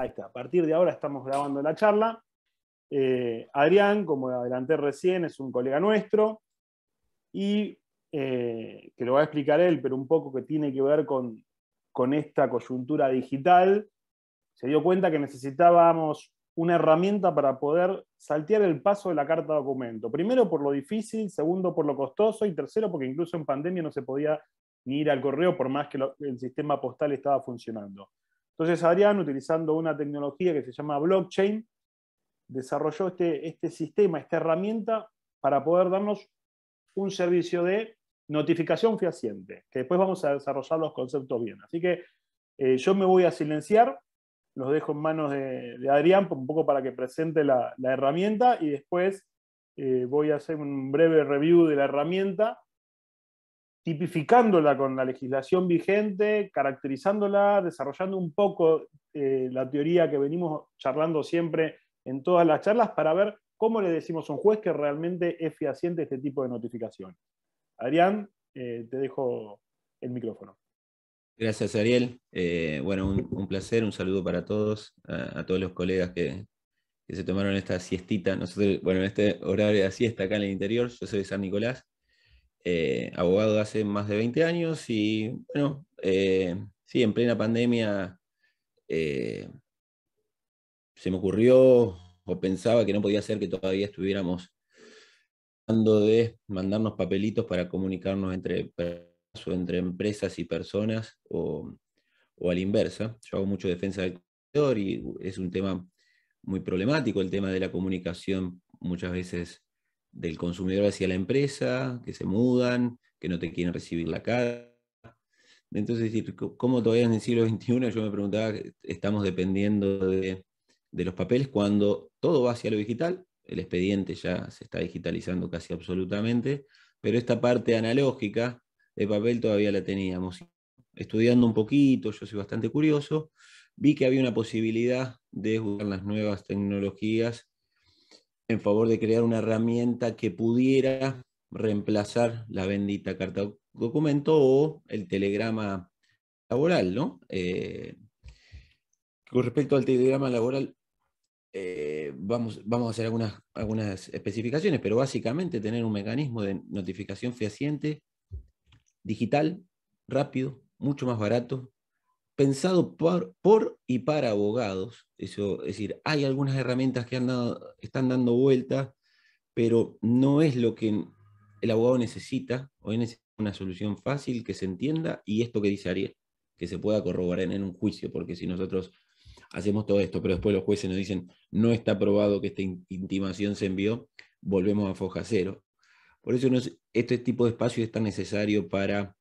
Ahí está, a partir de ahora estamos grabando la charla. Eh, Adrián, como adelanté recién, es un colega nuestro y eh, que lo va a explicar él, pero un poco que tiene que ver con, esta coyuntura digital. Se dio cuenta que necesitábamos una herramienta para poder saltear el paso de la carta documento. Primero por lo difícil, segundo por lo costoso y tercero porque incluso en pandemia no se podía ni ir al correo por más que el sistema postal estaba funcionando. Entonces Adrián, utilizando una tecnología que se llama blockchain, desarrolló este, este, sistema, esta herramienta para poder darnos un servicio de notificación fehaciente, que después vamos a desarrollar los conceptos bien. Así que eh, yo me voy a silenciar, los dejo en manos de, Adrián un poco para que presente la, herramienta y después eh, voy a hacer un breve review de la herramienta tipificándola con la legislación vigente, caracterizándola, desarrollando un poco eh, la teoría que venimos charlando siempre en todas las charlas para ver cómo le decimos a un juez que realmente es fehaciente este tipo de notificación. Adrián, eh, te dejo el micrófono. Gracias, Ariel. Eh, bueno, un, placer, un saludo para todos, a, todos los colegas que, se tomaron esta siestita. bueno, en este horario de siesta acá en el interior, yo soy San Nicolás, eh, abogado de hace más de 20 años y bueno, eh, sí, en plena pandemia eh, se me ocurrió o pensaba que no podía ser que todavía estuviéramos tratando de mandarnos papelitos para comunicarnos entre entre empresas y personas o, o, a la inversa. Yo hago mucho defensa del consumidor y es un tema muy problemático el tema de la comunicación muchas veces del consumidor hacia la empresa, que se mudan, que no te quieren recibir la cara. Entonces, decir, ¿cómo todavía en el siglo XXI yo me preguntaba, estamos dependiendo de, los papeles cuando todo va hacia lo digital? El expediente ya se está digitalizando casi absolutamente, pero esta parte analógica de papel todavía la teníamos. Estudiando un poquito, yo soy bastante curioso, vi que había una posibilidad de usar las nuevas tecnologías en favor de crear una herramienta que pudiera reemplazar la bendita carta documento o el telegrama laboral, ¿no? Eh, con respecto al telegrama laboral, eh, vamos, vamos a hacer algunas, algunas especificaciones, pero básicamente tener un mecanismo de notificación fehaciente, digital, rápido, mucho más barato, pensado por, y para abogados. Eso, es decir, hay algunas herramientas que están dando vueltas, pero no es lo que el abogado necesita. Hoy necesita una solución fácil, que se entienda, y esto que dice Ariel, que se pueda corroborar en un juicio, porque si nosotros hacemos todo esto, pero después los jueces nos dicen, no está probado que esta intimación se envió, volvemos a foja cero. Por eso este tipo de espacio es tan necesario para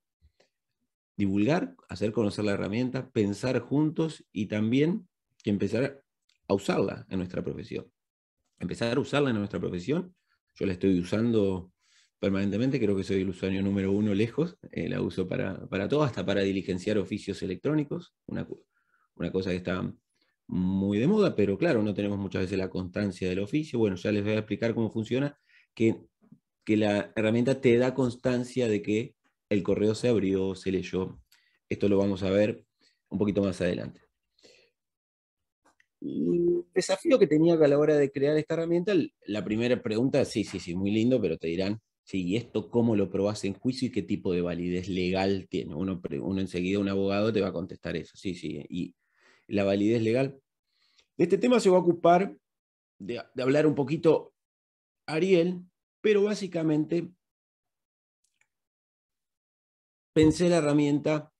divulgar, hacer conocer la herramienta, pensar juntos y también empezar a usarla en nuestra profesión. Empezar a usarla en nuestra profesión. Yo la estoy usando permanentemente, creo que soy el usuario número uno lejos, eh, la uso para, para, todo, hasta para diligenciar oficios electrónicos, una, una cosa que está muy de moda, pero claro, no tenemos muchas veces la constancia del oficio. Bueno, ya les voy a explicar cómo funciona, que, que la herramienta te da constancia de que el correo se abrió, se leyó. Esto lo vamos a ver un poquito más adelante. El desafío que tenía a la hora de crear esta herramienta, la primera pregunta, sí, sí, sí, muy lindo, pero te dirán, sí, ¿y esto cómo lo probás en juicio y qué tipo de validez legal tiene? Uno, enseguida, un abogado te va a contestar eso, sí, sí, y la validez legal. De este tema se va a ocupar de hablar un poquito Ariel, pero básicamente pensé la herramienta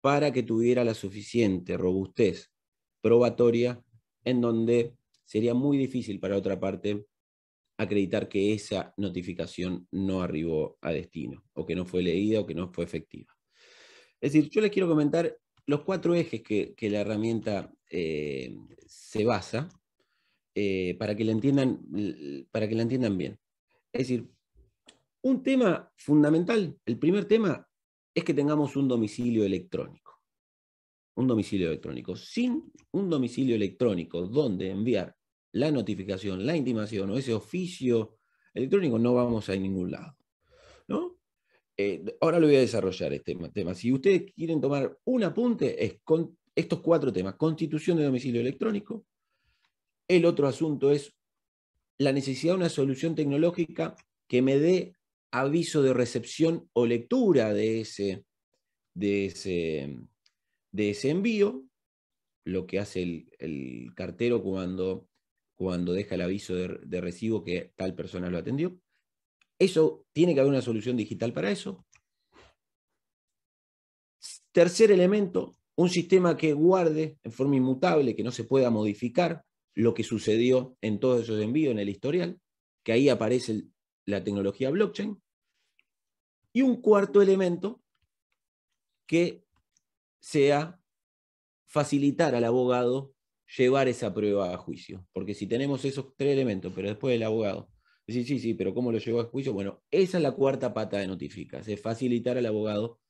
para que tuviera la suficiente robustez probatoria en donde sería muy difícil para otra parte acreditar que esa notificación no arribó a destino, o que no fue leída o que no fue efectiva. Es decir, yo les quiero comentar los cuatro ejes que, la herramienta eh, se basa eh, para, que la entiendan, para que la entiendan bien. Es decir, un tema fundamental, el primer tema es que tengamos un domicilio electrónico. Un domicilio electrónico. Sin un domicilio electrónico donde enviar la notificación, la intimación o ese oficio electrónico, no vamos a ningún lado. Eh, ahora lo voy a desarrollar este tema. Si ustedes quieren tomar un apunte, es con estos cuatro temas. Constitución de domicilio electrónico. El otro asunto es la necesidad de una solución tecnológica que me dé aviso de recepción o lectura de ese, de ese, de ese envío, lo que hace el, cartero cuando, cuando, deja el aviso de, recibo que tal persona lo atendió. Eso tiene que haber una solución digital para eso. Tercer elemento, un sistema que guarde en forma inmutable, que no se pueda modificar lo que sucedió en todos esos envíos en el historial, que ahí aparece la tecnología blockchain. Y un cuarto elemento que sea facilitar al abogado llevar esa prueba a juicio. Porque si tenemos esos tres elementos, pero después el abogado, sí sí, sí, pero ¿cómo lo llevó a juicio? Bueno, esa es la cuarta pata de notificas, es facilitar al abogado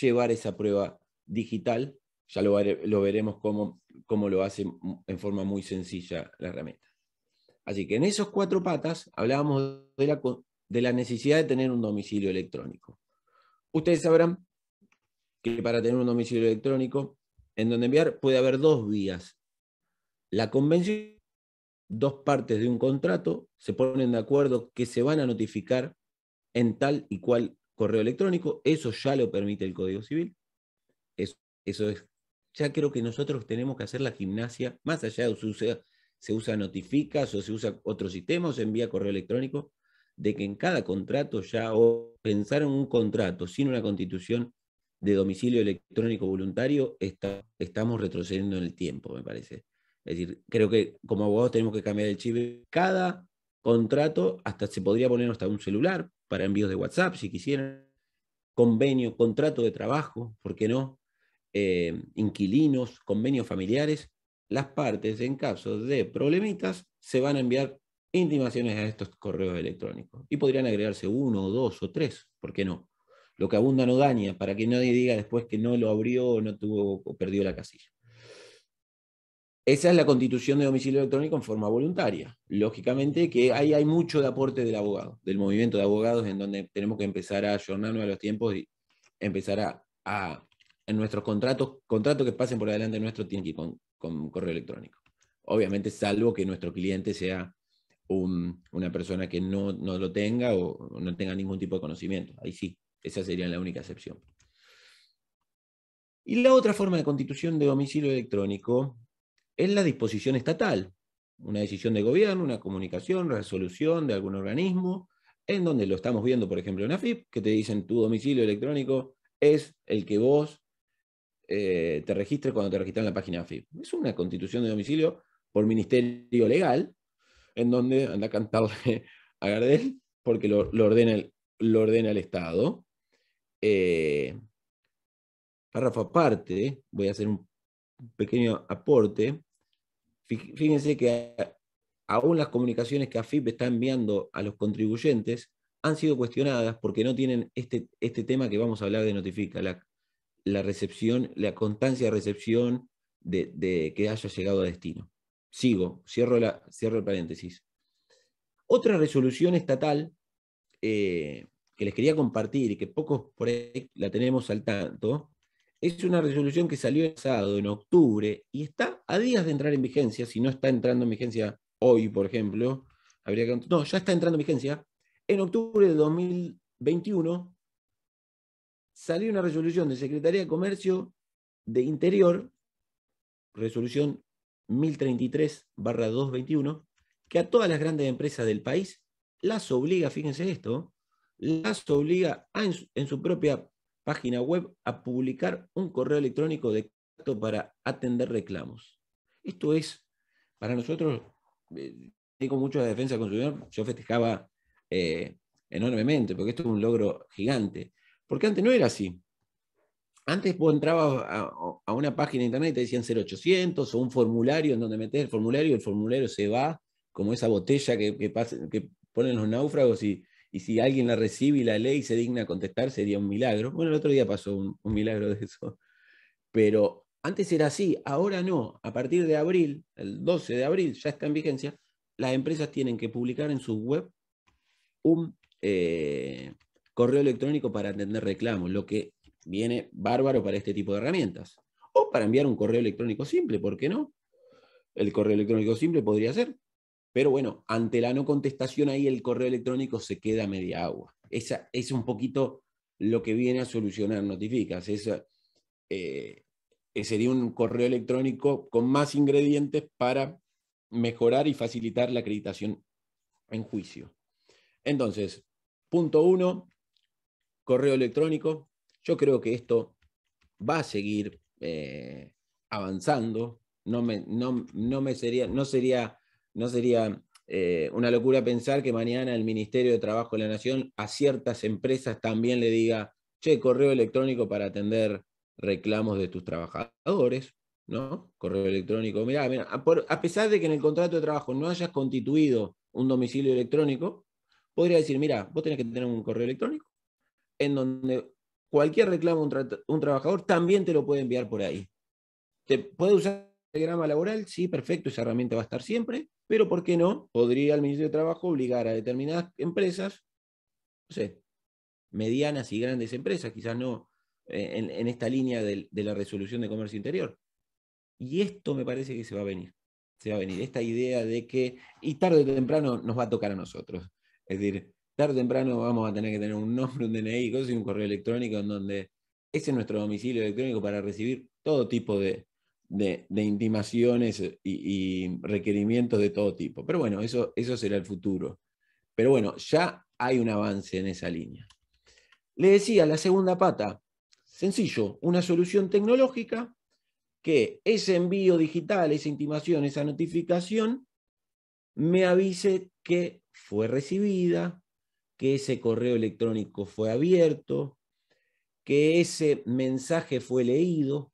llevar esa prueba digital. Ya lo, veremos cómo, cómo lo hace en forma muy sencilla la herramienta. Así que en esos cuatro patas hablábamos de la de la necesidad de tener un domicilio electrónico. Ustedes sabrán que para tener un domicilio electrónico, en donde enviar puede haber dos vías. La convención, dos partes de un contrato se ponen de acuerdo que se van a notificar en tal y cual correo electrónico. Eso ya lo permite el Código Civil. Eso, es. Ya creo que nosotros tenemos que hacer la gimnasia, más allá de se se usa notificas o se usa otro sistema o se envía correo electrónico de que en cada contrato ya, o pensar en un contrato sin una constitución de domicilio electrónico voluntario, estamos retrocediendo en el tiempo, me parece. Es decir, creo que como abogados tenemos que cambiar el chip. Cada contrato, hasta se podría poner hasta un celular para envíos de WhatsApp, si quisieran, convenio, contrato de trabajo, ¿por qué no? Eh, inquilinos, convenios familiares, las partes en caso de problemitas se van a enviar intimaciones a estos correos electrónicos. Y podrían agregarse uno, dos o tres, ¿por qué no? Lo que abunda no daña, para que nadie diga después que no lo abrió o no tuvo, o perdió la casilla. Esa es la constitución de domicilio electrónico en forma voluntaria. Lógicamente que ahí hay mucho de aporte del abogado, del movimiento de abogados, en donde tenemos que empezar a ayornarnos a los tiempos y empezar a, en nuestros contratos, contratos que pasen por adelante nuestro tienen que ir con correo electrónico. Obviamente, salvo que nuestro cliente sea una persona que no, lo tenga o no tenga ningún tipo de conocimiento. Ahí sí, esa sería la única excepción. Y la otra forma de constitución de domicilio electrónico es la disposición estatal, una decisión de gobierno, una comunicación, resolución de algún organismo, en donde lo estamos viendo, por ejemplo, en AFIP, que te dicen tu domicilio electrónico es el que vos eh, te registres cuando te registras en la página AFIP. Es una constitución de domicilio por ministerio legal, en donde anda a cantarle a Gardel porque lo, ordena, el, lo ordena el Estado. Eh, párrafo aparte, voy a hacer un pequeño aporte. Fíjense que aún las comunicaciones que AFIP está enviando a los contribuyentes han sido cuestionadas porque no tienen este, este tema que vamos a hablar de Notifica, la, recepción, la constancia de recepción de que haya llegado a destino. Sigo, cierro, la, cierro el paréntesis. Otra resolución estatal eh, que les quería compartir y que pocos por ahí la tenemos al tanto, es una resolución que salió el sábado, en octubre, y está a días de entrar en vigencia, si no está entrando en vigencia hoy, por ejemplo, habría que... No, ya está entrando en vigencia. En octubre de 2021 salió una resolución de Secretaría de Comercio de Interior, resolución 1033-221, que a todas las grandes empresas del país las obliga, fíjense esto, las obliga en, su, propia página web a publicar un correo electrónico de contacto para atender reclamos. Esto es, para nosotros, eh, tengo digo mucho de defensa consumidor, yo festejaba eh, enormemente, porque esto es un logro gigante, porque antes no era así. Antes vos entrabas a, una página de internet y te decían 0800 o un formulario en donde metes el formulario y el formulario se va como esa botella que, que ponen los náufragos y, si alguien la recibe y la lee y se digna contestar sería un milagro. Bueno, el otro día pasó un, milagro de eso. Pero antes era así, ahora no. A partir de abril, el 12 de abril ya está en vigencia, las empresas tienen que publicar en su web un eh, correo electrónico para atender reclamos, lo que viene bárbaro para este tipo de herramientas. O para enviar un correo electrónico simple, ¿por qué no? El correo electrónico simple podría ser. Pero bueno, ante la no contestación ahí el correo electrónico se queda media agua. Esa es un poquito lo que viene a solucionar Notificas. Esa, eh, eh, sería un correo electrónico con más ingredientes para mejorar y facilitar la acreditación en juicio. Entonces, punto uno, correo electrónico, yo creo que esto va a seguir eh, avanzando. No me, no, no me sería, no sería, no sería eh, una locura pensar que mañana el Ministerio de Trabajo de la Nación a ciertas empresas también le diga, che, correo electrónico para atender reclamos de tus trabajadores, ¿no? Correo electrónico. Mirá, a, a, pesar de que en el contrato de trabajo no hayas constituido un domicilio electrónico, podría decir, mira, vos tenés que tener un correo electrónico en donde cualquier reclamo un, un trabajador también te lo puede enviar por ahí. ¿Te puede usar el programa laboral? Sí, perfecto, esa herramienta va a estar siempre, pero ¿por qué no? Podría el Ministerio de Trabajo obligar a determinadas empresas, no sé, medianas y grandes empresas, quizás no eh, en, esta línea de, de la resolución de comercio interior. Y esto me parece que se va a venir se va a venir esta idea de que, y tarde o temprano nos va a tocar a nosotros. Es decir, tarde o temprano vamos a tener que tener un nombre, un DNI y un correo electrónico en donde ese es nuestro domicilio electrónico para recibir todo tipo de, intimaciones y, requerimientos de todo tipo. Pero bueno, eso, eso será el futuro. Pero bueno, ya hay un avance en esa línea. Le decía, la segunda pata, sencillo, una solución tecnológica que ese envío digital, esa intimación, esa notificación, me avise que fue recibida, que ese correo electrónico fue abierto, que ese mensaje fue leído.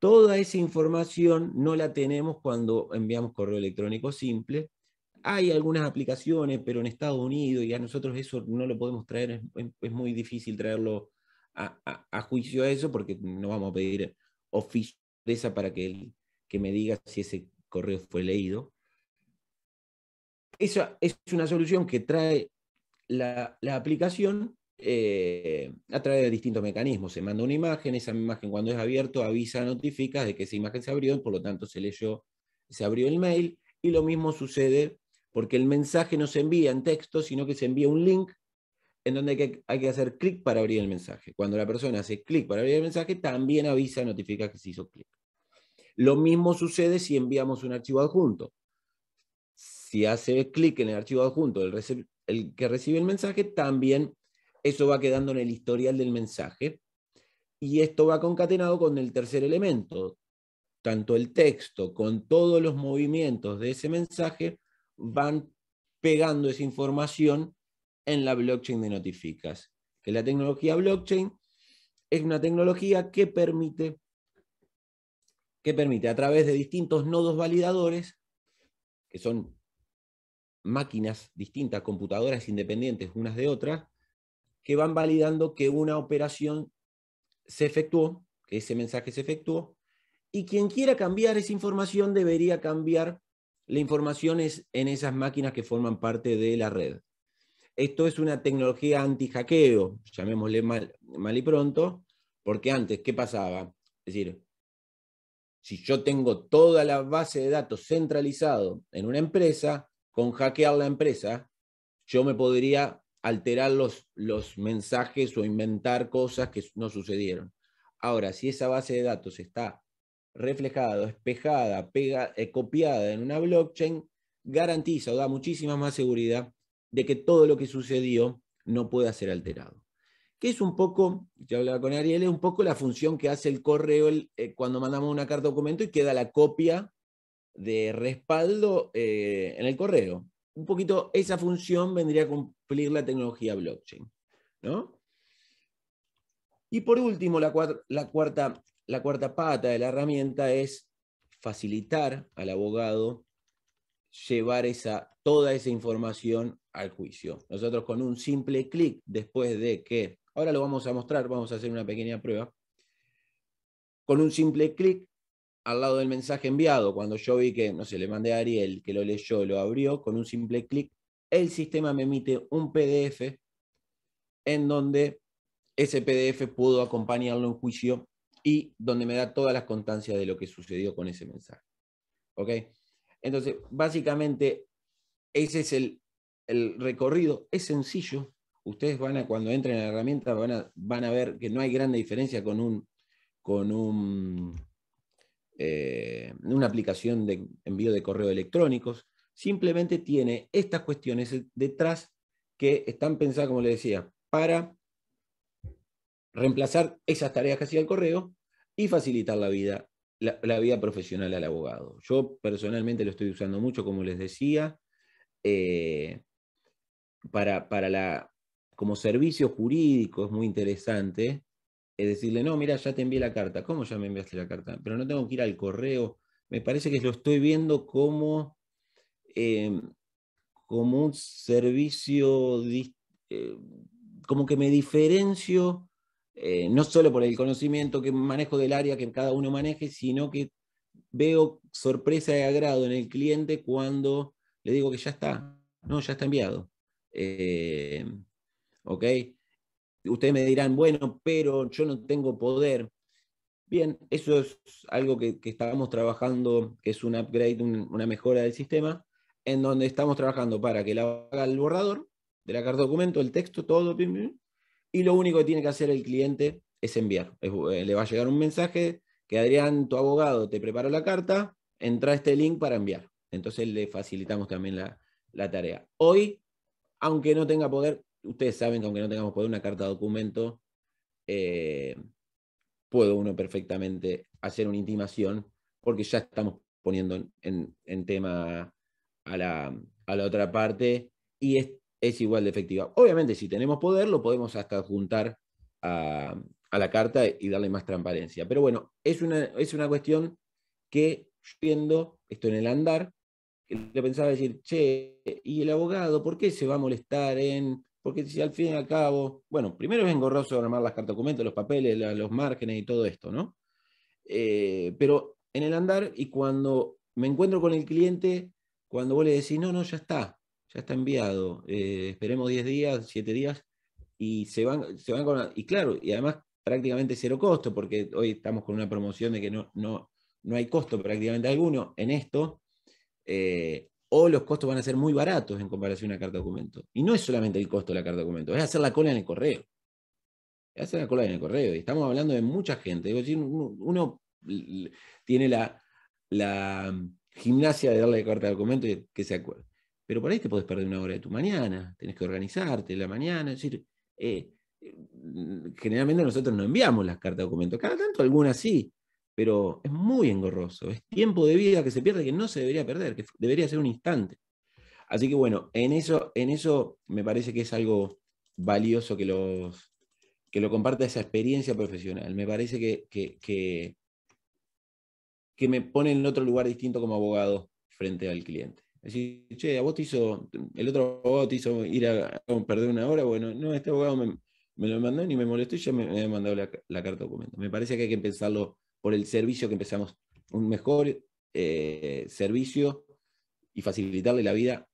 Toda esa información no la tenemos cuando enviamos correo electrónico simple. Hay algunas aplicaciones, pero en Estados Unidos y a nosotros eso no lo podemos traer, es, muy difícil traerlo a, juicio a eso porque no vamos a pedir oficio para que, que me diga si ese correo fue leído. Esa es una solución que trae la, aplicación eh, a través de distintos mecanismos. Se manda una imagen, esa imagen cuando es abierto avisa, notifica de que esa imagen se abrió, por lo tanto se leyó, se abrió el mail y lo mismo sucede porque el mensaje no se envía en texto, sino que se envía un link en donde hay que, hacer clic para abrir el mensaje. Cuando la persona hace clic para abrir el mensaje, también avisa, notifica que se hizo clic. Lo mismo sucede si enviamos un archivo adjunto. Si hace clic en el archivo adjunto del, el que recibe el mensaje, también eso va quedando en el historial del mensaje. Y esto va concatenado con el tercer elemento. Tanto el texto con todos los movimientos de ese mensaje van pegando esa información en la blockchain de Notificas. Que la tecnología blockchain es una tecnología que permite, que permite a través de distintos nodos validadores, que son máquinas distintas, computadoras independientes unas de otras, que van validando que una operación se efectuó, que ese mensaje se efectuó, y quien quiera cambiar esa información debería cambiar la información en esas máquinas que forman parte de la red. Esto es una tecnología anti-hackeo, llamémosle mal, mal y pronto, porque antes, ¿qué pasaba? Es decir, si yo tengo toda la base de datos centralizado en una empresa, con hackear la empresa, yo me podría alterar los, los mensajes o inventar cosas que no sucedieron. Ahora, si esa base de datos está reflejada, espejada, pega, eh, copiada en una blockchain, garantiza o da muchísima más seguridad de que todo lo que sucedió no pueda ser alterado. Que es un poco, ya hablaba con Ariel, es un poco la función que hace el correo eh, cuando mandamos una carta documento y queda la copia de respaldo eh, en el correo. Un poquito esa función vendría a cumplir la tecnología blockchain. ¿no? Y por último, la, cuarta, la cuarta pata de la herramienta es facilitar al abogado llevar esa, toda esa información al juicio. Nosotros con un simple clic después de que, ahora lo vamos a mostrar, vamos a hacer una pequeña prueba, con un simple clic al lado del mensaje enviado, cuando yo vi que, no sé, le mandé a Ariel, que lo leyó, lo abrió, con un simple clic, el sistema me emite un PDF en donde ese PDF pudo acompañarlo en juicio y donde me da todas las constancias de lo que sucedió con ese mensaje. ¿Ok? Entonces, básicamente, ese es el, recorrido. Es sencillo. Ustedes van a, cuando entren a la herramienta, van a, van a ver que no hay gran diferencia con un, con un eh, una aplicación de envío de correo electrónicos, simplemente tiene estas cuestiones detrás que están pensadas, como le decía, para reemplazar esas tareas que hacía el correo y facilitar la vida, vida profesional al abogado. Yo personalmente lo estoy usando mucho, como les decía, eh, para, para la, como servicio jurídico es muy interesante es decirle, no, mira, ya te envié la carta. ¿Cómo ya me enviaste la carta? Pero no tengo que ir al correo. Me parece que lo estoy viendo como, em, como un servicio, eh, como que me diferencio, eh, no solo por el conocimiento que manejo del área que cada uno maneje, sino que veo sorpresa y agrado en el cliente cuando le digo que ya está, no, ya está enviado. Em, ¿Ok? Ustedes me dirán, bueno, pero yo no tengo poder. Bien, eso es algo que, estábamos estamos trabajando, que es un upgrade, una mejora del sistema, en donde estamos trabajando para que la haga el borrador de la carta documento, el texto, todo, y lo único que tiene que hacer el cliente es enviar. Eh, le va a llegar un mensaje que Adrián, tu abogado, te preparó la carta, entra este link para enviar. Entonces le facilitamos también la, la tarea. Hoy, aunque no tenga poder, ustedes saben que aunque no tengamos poder una carta de documento, eh, puedo uno perfectamente hacer una intimación porque ya estamos poniendo en, tema a la, otra parte y es, igual de efectiva. Obviamente, si tenemos poder, lo podemos hasta juntar a, la carta y darle más transparencia. Pero bueno, es una, es una cuestión que viendo esto en el andar, le pensaba decir, che, ¿y el abogado por qué se va a molestar en porque si al fin y al cabo, bueno, primero es engorroso armar las cartas documentos, los papeles, los márgenes y todo esto, ¿no? Eh, pero en el andar y cuando me encuentro con el cliente, cuando vos le decís, no, no, ya está, ya está enviado, eh, esperemos 10 días, 7 días, y se van, se van con... y claro, y además prácticamente cero costo, porque hoy estamos con una promoción de que no, no, no hay costo prácticamente alguno en esto. Eh, o los costos van a ser muy baratos en comparación a una carta de documento. Y no es solamente el costo de la carta de documento, es hacer la cola en el correo. Es hacer la cola en el correo. Y estamos hablando de mucha gente. Uno tiene la, mm, gimnasia de darle carta de documento y que se acuerde. Pero por ahí te puedes perder una hora de tu mañana, tenés que organizarte la mañana. decir, eh, mm, generalmente nosotros no enviamos las cartas de documento. Cada tanto algunas sí, pero es muy engorroso, es tiempo de vida que se pierde que no se debería perder, que debería ser un instante. Así que bueno, en eso, en eso me parece que es algo valioso que, los, que lo comparta esa experiencia profesional. Me parece que, me pone en otro lugar distinto como abogado frente al cliente. Es che, a vos te hizo, el otro abogado te hizo ir a, perder una hora, bueno, no, este abogado me, lo mandó ni me molestó y ya me, ha mandado la, la, carta documento. Me parece que hay que pensarlo por el servicio que empezamos, un mejor eh, servicio y facilitarle la vida.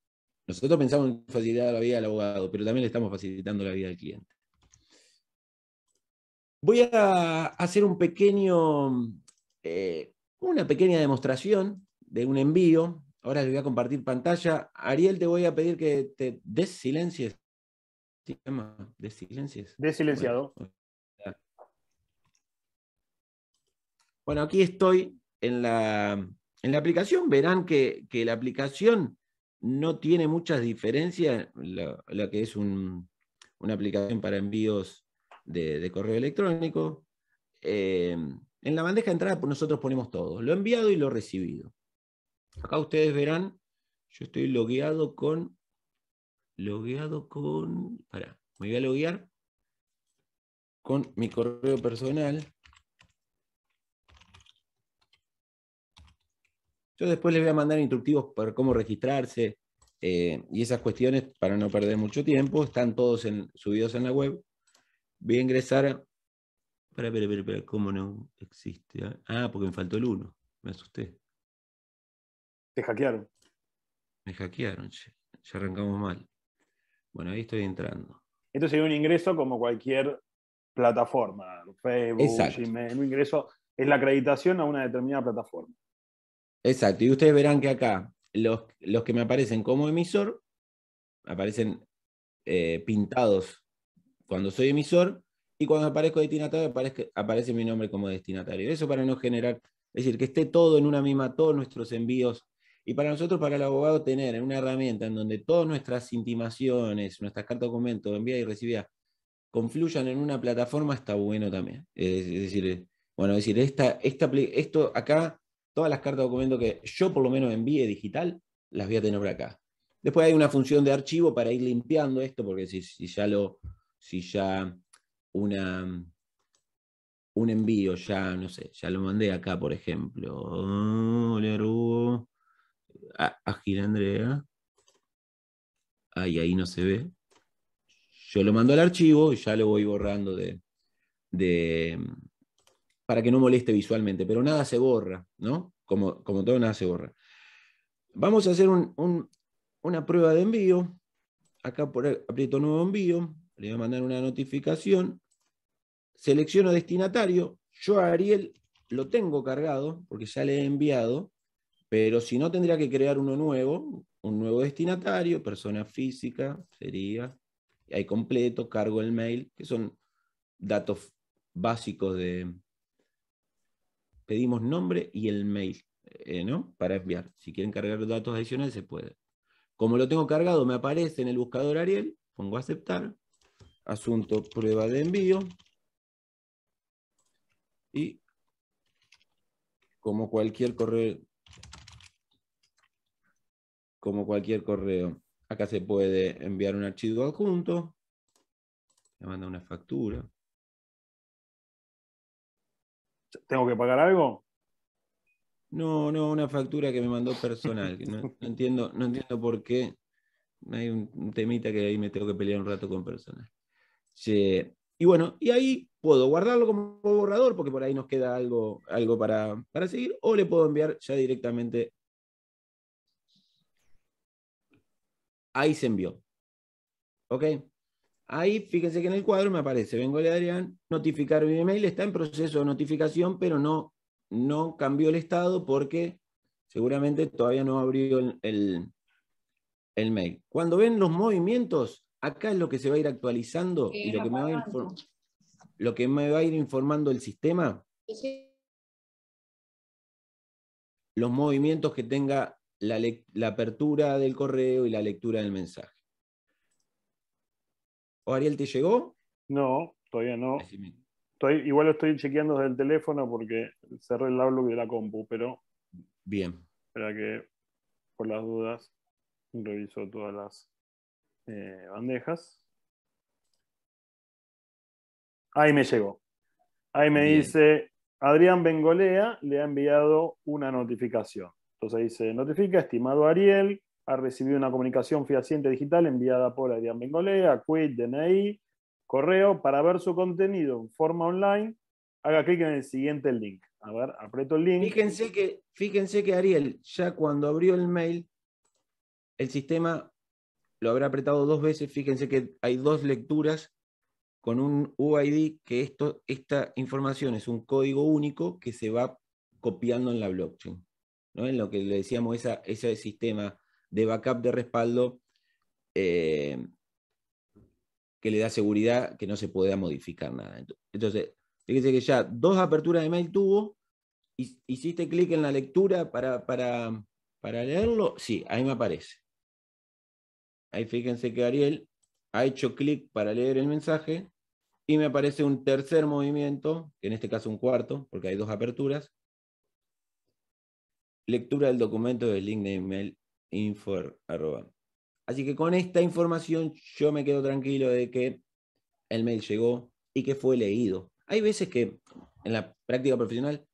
Nosotros pensamos en facilitar la vida al abogado, pero también le estamos facilitando la vida al cliente. Voy a hacer un pequeño, eh, una pequeña demostración de un envío. Ahora les voy a compartir pantalla. Ariel, te voy a pedir que te ¿Qué ¿Se llama? Desilencies. Des silenciado. Bueno, aquí estoy en la, aplicación. Verán que, la aplicación no tiene muchas diferencias, la, que es una aplicación para envíos de, correo electrónico. Eh, en la bandeja de entrada pues, nosotros ponemos todo, lo enviado y lo recibido. Acá ustedes verán, yo estoy logueado con... Logueado con... Pará, me voy a loguear con mi correo personal. Yo después les voy a mandar instructivos para cómo registrarse eh, y esas cuestiones para no perder mucho tiempo. Están todos subidos en la web. Voy a ingresar. Para, espera, ¿cómo no existe? Ah, ah porque me faltó el 1. Me asusté. Te hackearon. Me hackearon, ya arrancamos mal. Bueno, ahí estoy entrando. Esto sería un ingreso como cualquier plataforma, Facebook, Exacto. un ingreso es la acreditación a una determinada plataforma. Exacto, y ustedes verán que acá los, los que me aparecen como emisor, aparecen eh, pintados cuando soy emisor, y cuando aparezco destinatario aparece mi nombre como destinatario. Eso para no generar, es decir, que esté todo en una misma, todos nuestros envíos. Y para nosotros, para el abogado, tener una herramienta en donde todas nuestras intimaciones, nuestras cartas de documento, enviadas y recibidas, confluyan en una plataforma, está bueno también. Es, decir, eh, bueno, es decir, esto acá Todas las cartas de documento que yo por lo menos envíe digital, las voy a tener por acá. Después hay una función de archivo para ir limpiando esto, porque si, ya, lo, si ya una, un envío, ya no sé, ya lo mandé acá, por ejemplo. A, Gil Andrea. Ahí, ahí no se ve. Yo lo mando al archivo y ya lo voy borrando de, para que no moleste visualmente, pero nada se borra, ¿no? Como, como todo, nada se borra. Vamos a hacer una prueba de envío. Acá por aprieto nuevo envío, le voy a mandar una notificación. Selecciono destinatario. Yo a Ariel lo tengo cargado porque ya le he enviado, pero si no tendría que crear uno nuevo, un nuevo destinatario, persona física, sería, ahí completo, cargo el mail, que son datos básicos de, pedimos nombre y el mail, eh, Para enviar. Si quieren cargar datos adicionales, se puede. Como lo tengo cargado, me aparece en el buscador Ariel, pongo aceptar, asunto prueba de envío, y como cualquier correo, como cualquier correo, acá se puede enviar un archivo adjunto, me manda una factura, ¿Tengo que pagar algo? No, no, una factura que me mandó personal. no, entiendo, no entiendo por qué. Hay un temita que ahí me tengo que pelear un rato con personal. Y bueno, y ahí puedo guardarlo como borrador, porque por ahí nos queda algo, algo para, para seguir, o le puedo enviar ya directamente. Ahí se envió. ¿Ok? Ahí fíjense que en el cuadro me aparece, vengo de Adrián, notificar mi email, está en proceso de notificación, pero no, no cambió el estado porque seguramente todavía no abrió el, el, mail. Cuando ven los movimientos, acá es lo que se va a ir actualizando y lo que, me va a ir informando el sistema. Los movimientos que tenga la, la apertura del correo y la lectura del mensaje. ¿O Ariel te llegó? No, todavía no. Estoy, igual lo estoy chequeando desde el teléfono porque cerré el Outlook de la compu, pero. Bien. Para que, por las dudas, reviso todas las eh, bandejas. Ahí me llegó. Ahí me dice, Adrián Bengolea le ha enviado una notificación. Entonces dice, notifica, estimado Ariel, ha recibido una comunicación fehaciente digital enviada por Adrián Bengolea. Quid, DNI, correo. Para ver su contenido en forma online, haga clic en el siguiente link. A ver, aprieto el link. Fíjense que, fíjense que Ariel, ya cuando abrió el mail, el sistema lo habrá apretado dos veces. Fíjense que hay dos lecturas con un UID, que esto, esta información es un código único que se va copiando en la blockchain. ¿no? En lo que le decíamos, esa, ese sistema de backup de respaldo eh, que le da seguridad que no se pueda modificar nada. Entonces, fíjense que ya dos aperturas de mail tuvo, hiciste clic en la lectura para, para leerlo, sí, ahí me aparece. Ahí fíjense que Ariel ha hecho clic para leer el mensaje y me aparece un tercer movimiento, que en este caso un cuarto, porque hay dos aperturas. Lectura del documento del link de email Info. Así que con esta información yo me quedo tranquilo de que el mail llegó y que fue leído. Hay veces que en la práctica profesional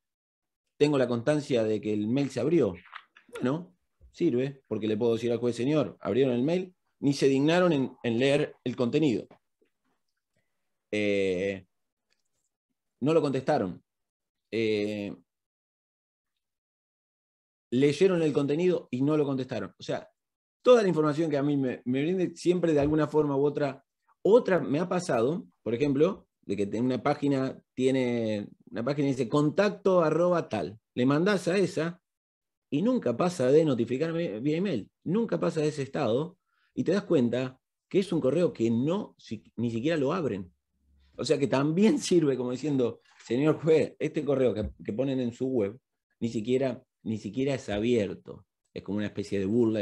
tengo la constancia de que el mail se abrió. Bueno, sirve, porque le puedo decir al juez, señor, abrieron el mail, ni se dignaron en, leer el contenido. Eh, no lo contestaron. Eh, leyeron el contenido y no lo contestaron. O sea, toda la información que a mí me, brinde siempre de alguna forma u otra. Otra me ha pasado, por ejemplo, de que una página tiene, una página dice contacto arroba tal. Le mandas a esa y nunca pasa de notificarme vía email. Nunca pasa de ese estado y te das cuenta que es un correo que no, ni siquiera lo abren. O sea que también sirve como diciendo, señor juez, este correo que ponen en su web, ni siquiera ni siquiera es abierto. Es como una especie de burla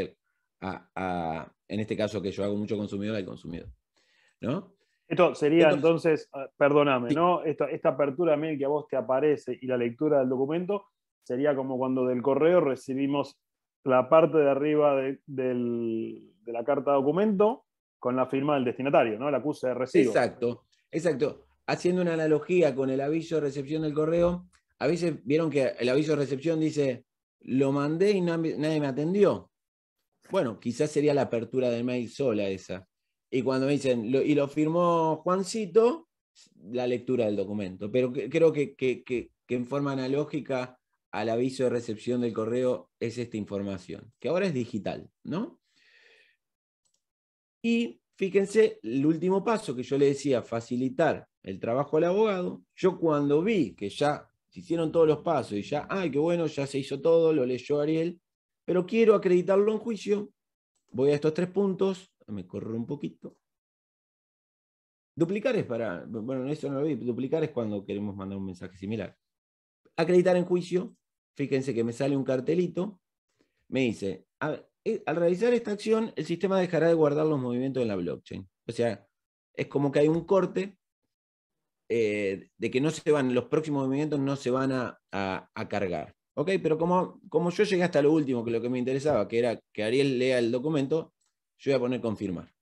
a, en este caso que yo hago mucho consumidor al consumidor. ¿No? Esto sería entonces, ah, perdóname, ¿no? Esta, esta apertura mail que a vos te aparece y la lectura del documento sería como cuando del correo recibimos la parte de arriba de, la carta documento con la firma del destinatario, ¿no? La acuse de recibo. Exacto, exacto. Haciendo una analogía con el aviso de recepción del correo, a veces vieron que el aviso de recepción dice lo mandé y nadie me atendió. Bueno, quizás sería la apertura de mail sola esa. Y cuando me dicen, y lo firmó Juancito, la lectura del documento. Pero creo que, que, que, en forma analógica al aviso de recepción del correo es esta información, que ahora es digital, ¿no? Y fíjense el último paso que yo le decía, facilitar el trabajo al abogado. Yo cuando vi que ya hicieron todos los pasos y ya, ay, qué bueno, ya se hizo todo, lo leyó Ariel, pero quiero acreditarlo en juicio, voy a estos tres puntos, me corro un poquito. Duplicar es para, bueno, eso no lo vi, duplicar es cuando queremos mandar un mensaje similar. Acreditar en juicio, fíjense que me sale un cartelito, me dice, eh, al realizar esta acción, el sistema dejará de guardar los movimientos en la blockchain. O sea, es como que hay un corte eh, de que no se van, los próximos movimientos no se van a, cargar. Ok, pero como, como, yo llegué hasta lo último, que lo que me interesaba, que era que Ariel lea el documento, yo voy a poner confirmar.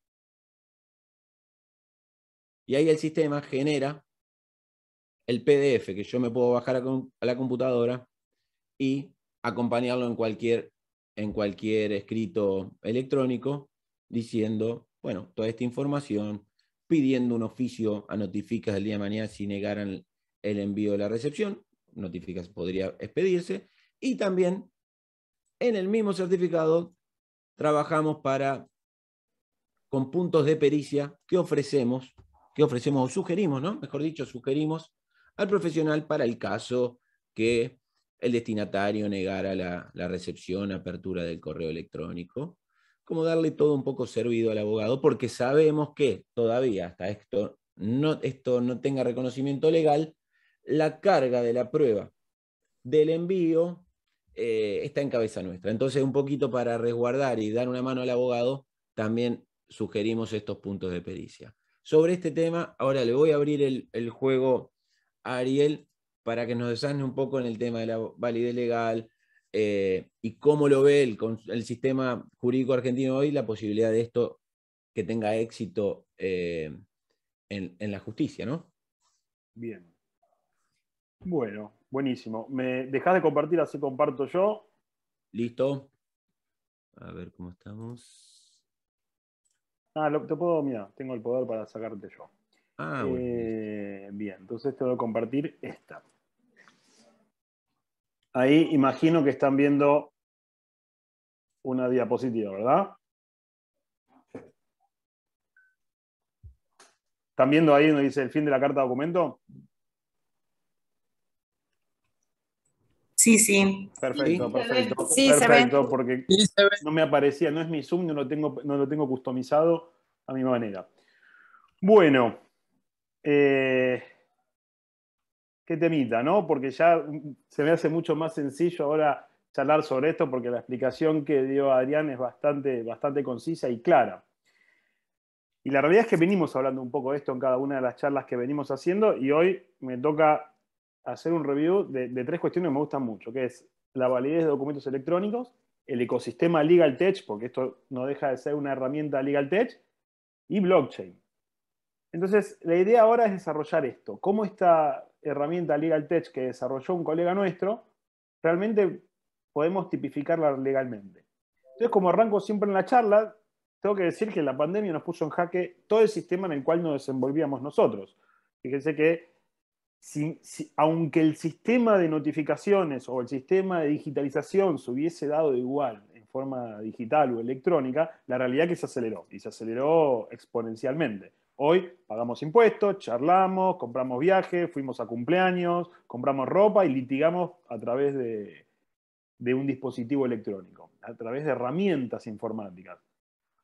Y ahí el sistema genera el PDF que yo me puedo bajar a, a la computadora y acompañarlo en cualquier, en cualquier escrito electrónico diciendo, bueno, toda esta información, pidiendo un oficio a Notificas del día de mañana si negaran el envío de la recepción. Notificas podría expedirse. Y también en el mismo certificado trabajamos para con puntos de pericia que ofrecemos, que ofrecemos o sugerimos, ¿no? Mejor dicho, sugerimos al profesional para el caso que el destinatario negara la, la recepción, apertura del correo electrónico como darle todo un poco servido al abogado, porque sabemos que todavía hasta esto no, esto no tenga reconocimiento legal, la carga de la prueba del envío eh, está en cabeza nuestra. Entonces, un poquito para resguardar y dar una mano al abogado, también sugerimos estos puntos de pericia. Sobre este tema, ahora le voy a abrir el, el juego a Ariel para que nos desane un poco en el tema de la validez legal, eh, y cómo lo ve el, sistema jurídico argentino hoy la posibilidad de esto que tenga éxito eh, en, la justicia, ¿no? Bien. Bueno, buenísimo. ¿Me dejás de compartir así comparto yo? Listo. A ver cómo estamos. Ah, lo, te puedo, mira, tengo el poder para sacarte yo. Ah, eh, bien, entonces te voy a compartir esta. Ahí imagino que están viendo una diapositiva, ¿verdad? ¿Están viendo ahí donde dice el fin de la carta documento? Sí, sí. Perfecto, perfecto. Sí, perfecto, porque no me aparecía, no es mi Zoom, no lo tengo, no lo tengo customizado a mi manera. Bueno, eh, qué temita, ¿no? Porque ya mm, se me hace mucho más sencillo ahora charlar sobre esto porque la explicación que dio Adrián es bastante, bastante concisa y clara. Y la realidad es que venimos hablando un poco de esto en cada una de las charlas que venimos haciendo y hoy me toca hacer un review de, tres cuestiones que me gustan mucho, que es la validez de documentos electrónicos, el ecosistema Legal Tech, porque esto no deja de ser una herramienta Legal Tech, y blockchain. Entonces, la idea ahora es desarrollar esto. ¿Cómo está...? herramienta Legal Tech que desarrolló un colega nuestro, realmente podemos tipificarla legalmente. Entonces, como arranco siempre en la charla, tengo que decir que la pandemia nos puso en jaque todo el sistema en el cual nos desenvolvíamos nosotros. Fíjense que si, aunque el sistema de notificaciones o el sistema de digitalización se hubiese dado igual en forma digital o electrónica, la realidad es que se aceleró y se aceleró exponencialmente. Hoy pagamos impuestos, charlamos, compramos viajes, fuimos a cumpleaños, compramos ropa y litigamos a través de, un dispositivo electrónico, a través de herramientas informáticas.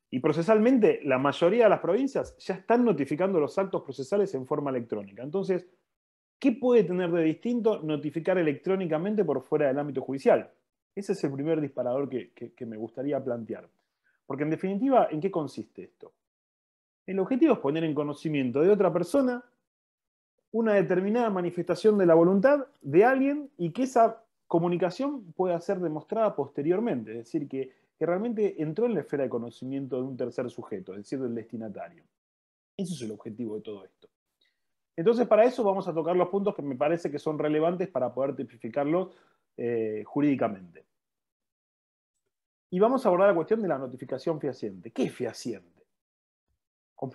Y procesalmente, la mayoría de las provincias ya están notificando los actos procesales en forma electrónica. Entonces, ¿qué puede tener de distinto notificar electrónicamente por fuera del ámbito judicial? Ese es el primer disparador que me gustaría plantear. Porque en definitiva, ¿en qué consiste esto? El objetivo es poner en conocimiento de otra persona una determinada manifestación de la voluntad de alguien y que esa comunicación pueda ser demostrada posteriormente, es decir, que, realmente entró en la esfera de conocimiento de un tercer sujeto, es decir, del destinatario. Ese es el objetivo de todo esto. Entonces, para eso vamos a tocar los puntos que me parece que son relevantes para poder tipificarlos eh, jurídicamente. Y vamos a abordar la cuestión de la notificación fehaciente. ¿Qué es fehaciente?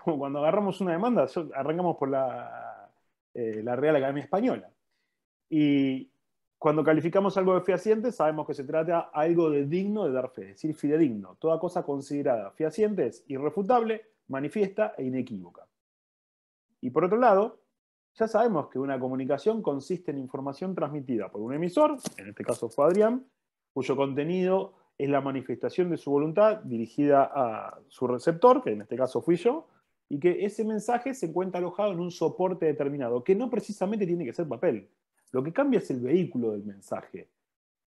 como cuando agarramos una demanda, arrancamos por eh, la, Real Academia Española. Y cuando calificamos algo de fehaciente, sabemos que se trata algo de digno de dar fe, es decir, fidedigno. Toda cosa considerada fehaciente es irrefutable, manifiesta e inequívoca. Y por otro lado, ya sabemos que una comunicación consiste en información transmitida por un emisor, en este caso fue Adrián, cuyo contenido es la manifestación de su voluntad dirigida a su receptor, que en este caso fui yo, y que ese mensaje se encuentra alojado en un soporte determinado, que no precisamente tiene que ser papel. Lo que cambia es el vehículo del mensaje,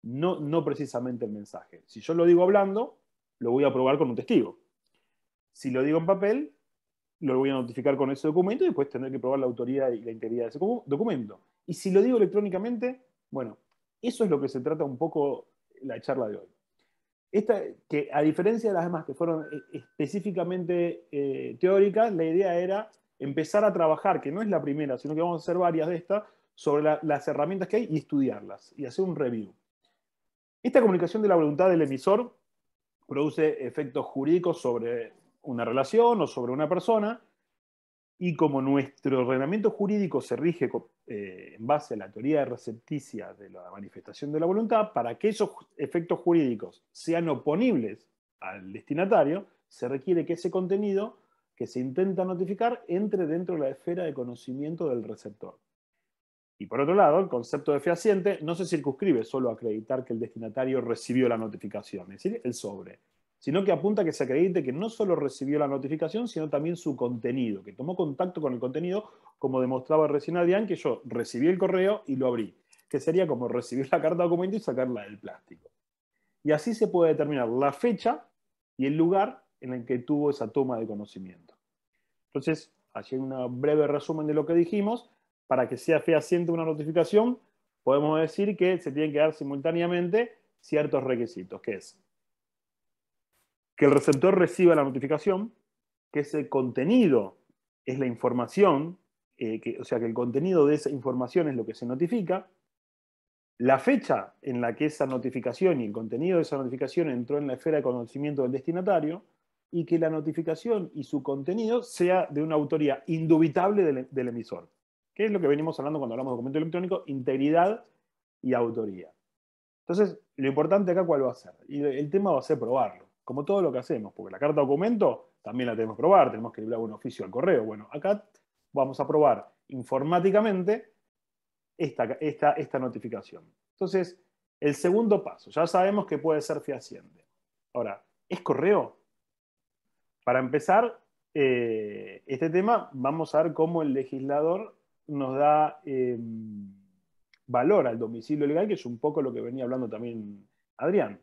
no, no precisamente el mensaje. Si yo lo digo hablando, lo voy a probar con un testigo. Si lo digo en papel, lo voy a notificar con ese documento y después tendré que probar la autoridad y la integridad de ese documento. Y si lo digo electrónicamente, bueno, eso es lo que se trata un poco la charla de hoy que a diferencia de las demás que fueron eh, específicamente eh, teóricas, la idea era empezar a trabajar, que no es la primera, sino que vamos a hacer varias de estas, sobre las herramientas que hay y estudiarlas y hacer un review. Esta comunicación de la voluntad del emisor produce efectos jurídicos sobre una relación o sobre una persona y como nuestro ordenamiento jurídico se rige eh, en base a la teoría de recepticia de la manifestación de la voluntad, para que esos efectos jurídicos sean oponibles al destinatario, se requiere que ese contenido que se intenta notificar entre dentro de la esfera de conocimiento del receptor. Y por otro lado, el concepto de fehaciente no se circunscribe solo a acreditar que el destinatario recibió la notificación, es decir, el sobre, sino que apunta que se acredite que no solo recibió la notificación, sino también su contenido, que tomó contacto con el contenido, como demostraba recién Adrián, que yo recibí el correo y lo abrí, que sería como recibir la carta de documento y sacarla del plástico. Y así se puede determinar la fecha y el lugar en el que tuvo esa toma de conocimiento. Entonces, haciendo un breve resumen de lo que dijimos. Para que sea fehaciente una notificación, podemos decir que se tienen que dar simultáneamente ciertos requisitos, que es que el receptor reciba la notificación, que ese contenido es la información, eh, que, o sea, que el contenido de esa información es lo que se notifica, la fecha en la que esa notificación y el contenido de esa notificación entró en la esfera de conocimiento del destinatario, y que la notificación y su contenido sea de una autoría indubitable del, emisor. ¿Qué es lo que venimos hablando cuando hablamos de documento electrónico? Integridad y autoría. Entonces, lo importante acá, ¿cuál va a ser? Y el tema va a ser probarlo como todo lo que hacemos, porque la carta documento también la tenemos que probar, tenemos que librar un oficio al correo. Bueno, acá vamos a probar informáticamente esta, esta, esta notificación. Entonces, el segundo paso, ya sabemos que puede ser fehaciente. Ahora, ¿es correo? Para empezar eh, este tema, vamos a ver cómo el legislador nos da em, valor al domicilio legal, que es un poco lo que venía hablando también Adrián.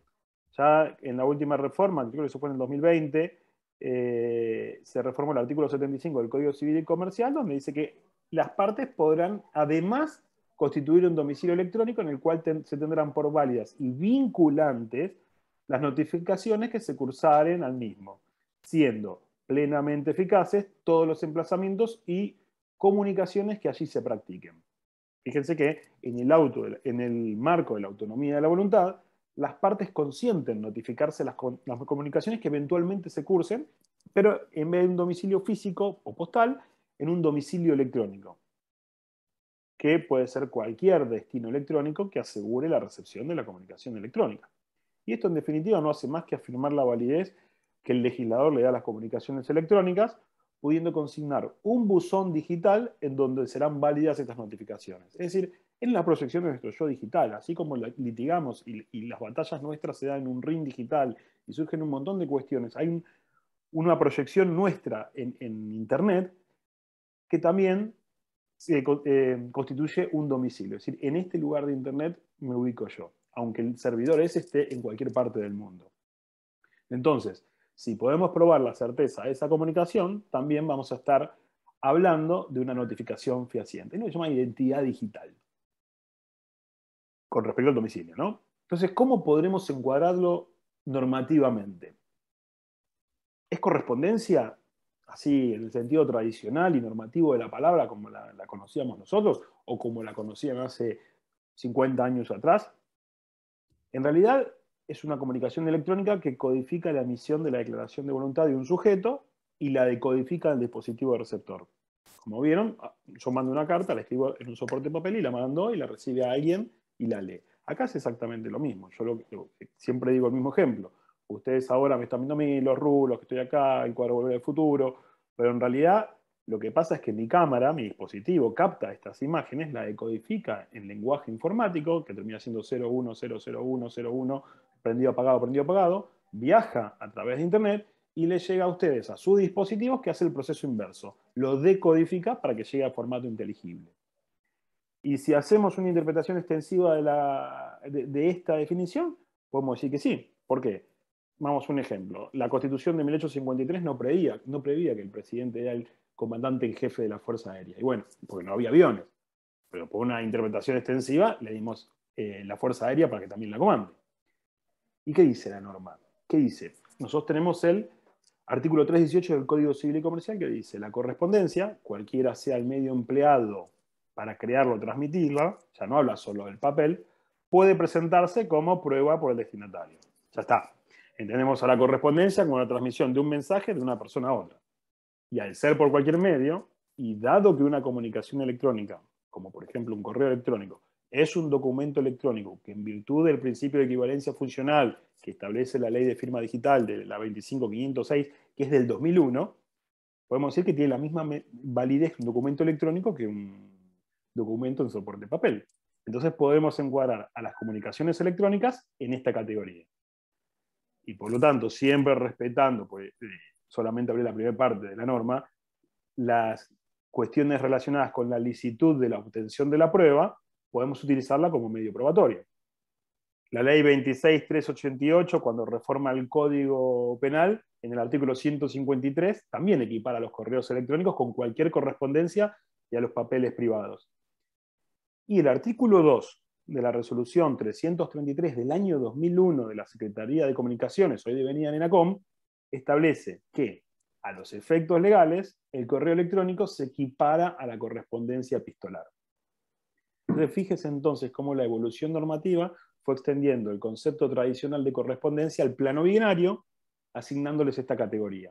Ya en la última reforma, creo que eso fue en el 2020, eh, se reformó el artículo 75 del Código Civil y Comercial, donde dice que las partes podrán, además, constituir un domicilio electrónico en el cual se tendrán por válidas y vinculantes las notificaciones que se cursaren al mismo, siendo plenamente eficaces todos los emplazamientos y comunicaciones que allí se practiquen. Fíjense que en el, auto, en el marco de la autonomía de la voluntad, las partes consienten notificarse las, las comunicaciones que eventualmente se cursen, pero en vez de un domicilio físico o postal, en un domicilio electrónico, que puede ser cualquier destino electrónico que asegure la recepción de la comunicación electrónica. Y esto en definitiva no hace más que afirmar la validez que el legislador le da a las comunicaciones electrónicas, pudiendo consignar un buzón digital en donde serán válidas estas notificaciones. Es decir, en la proyección de nuestro yo digital, así como litigamos y, las batallas nuestras se dan en un ring digital y surgen un montón de cuestiones, hay una proyección nuestra en, Internet que también eh, constituye un domicilio, es decir, en este lugar de Internet me ubico yo, aunque el servidor ese esté en cualquier parte del mundo. Entonces, si podemos probar la certeza de esa comunicación, también vamos a estar hablando de una notificación fehaciente. Lo que se llama identidad digital con respecto al domicilio, ¿no? Entonces, ¿cómo podremos encuadrarlo normativamente? ¿Es correspondencia, así en el sentido tradicional y normativo de la palabra, como la, conocíamos nosotros o como la conocían hace 50 años atrás? En realidad, es una comunicación electrónica que codifica la emisión de la declaración de voluntad de un sujeto y la decodifica el dispositivo de receptor. Como vieron, ah, yo mando una carta, la escribo en un soporte de papel y la mando y la recibe a alguien y la lee. Acá es exactamente lo mismo. Yo eh, siempre digo el mismo ejemplo. Ustedes ahora me están viendo a mí, los rulos, que estoy acá, el cuadro volver al futuro, pero en realidad lo que pasa es que mi cámara, mi dispositivo, capta estas imágenes, la decodifica en lenguaje informático, que termina siendo 0100101, prendido, apagado, prendido, apagado, viaja a través de Internet y le llega a ustedes a sus dispositivos que hace el proceso inverso. Lo decodifica para que llegue a formato inteligible. Y si hacemos una interpretación extensiva de, de, esta definición, podemos decir que sí. ¿Por qué? Vamos a un ejemplo. La Constitución de 1853 no prevía no que el presidente era el comandante en jefe de la Fuerza Aérea. Y bueno, porque no había aviones. Pero por una interpretación extensiva le dimos eh, la Fuerza Aérea para que también la comande. ¿Y qué dice la norma? ¿Qué dice? Nosotros tenemos el artículo 318 del Código Civil y Comercial que dice la correspondencia, cualquiera sea el medio empleado para crearlo, transmitirla, ya no habla solo del papel, puede presentarse como prueba por el destinatario. Ya está. Entendemos a la correspondencia como la transmisión de un mensaje de una persona a otra. Y al ser por cualquier medio, y dado que una comunicación electrónica, como por ejemplo un correo electrónico, es un documento electrónico que en virtud del principio de equivalencia funcional que establece la ley de firma digital de la 25506, que es del 2001, podemos decir que tiene la misma validez un documento electrónico que un documento en soporte papel. Entonces podemos encuadrar a las comunicaciones electrónicas en esta categoría. Y por lo tanto, siempre respetando, pues, eh, solamente abrí la primera parte de la norma, las cuestiones relacionadas con la licitud de la obtención de la prueba, podemos utilizarla como medio probatorio. La ley 26388, cuando reforma el Código Penal, en el artículo 153, también equipara los correos electrónicos con cualquier correspondencia y a los papeles privados. Y el artículo 2 de la resolución 333 del año 2001 de la Secretaría de Comunicaciones, hoy devenida ENACOM, establece que a los efectos legales el correo electrónico se equipara a la correspondencia epistolar. Refíjese fíjese entonces cómo la evolución normativa fue extendiendo el concepto tradicional de correspondencia al plano binario, asignándoles esta categoría.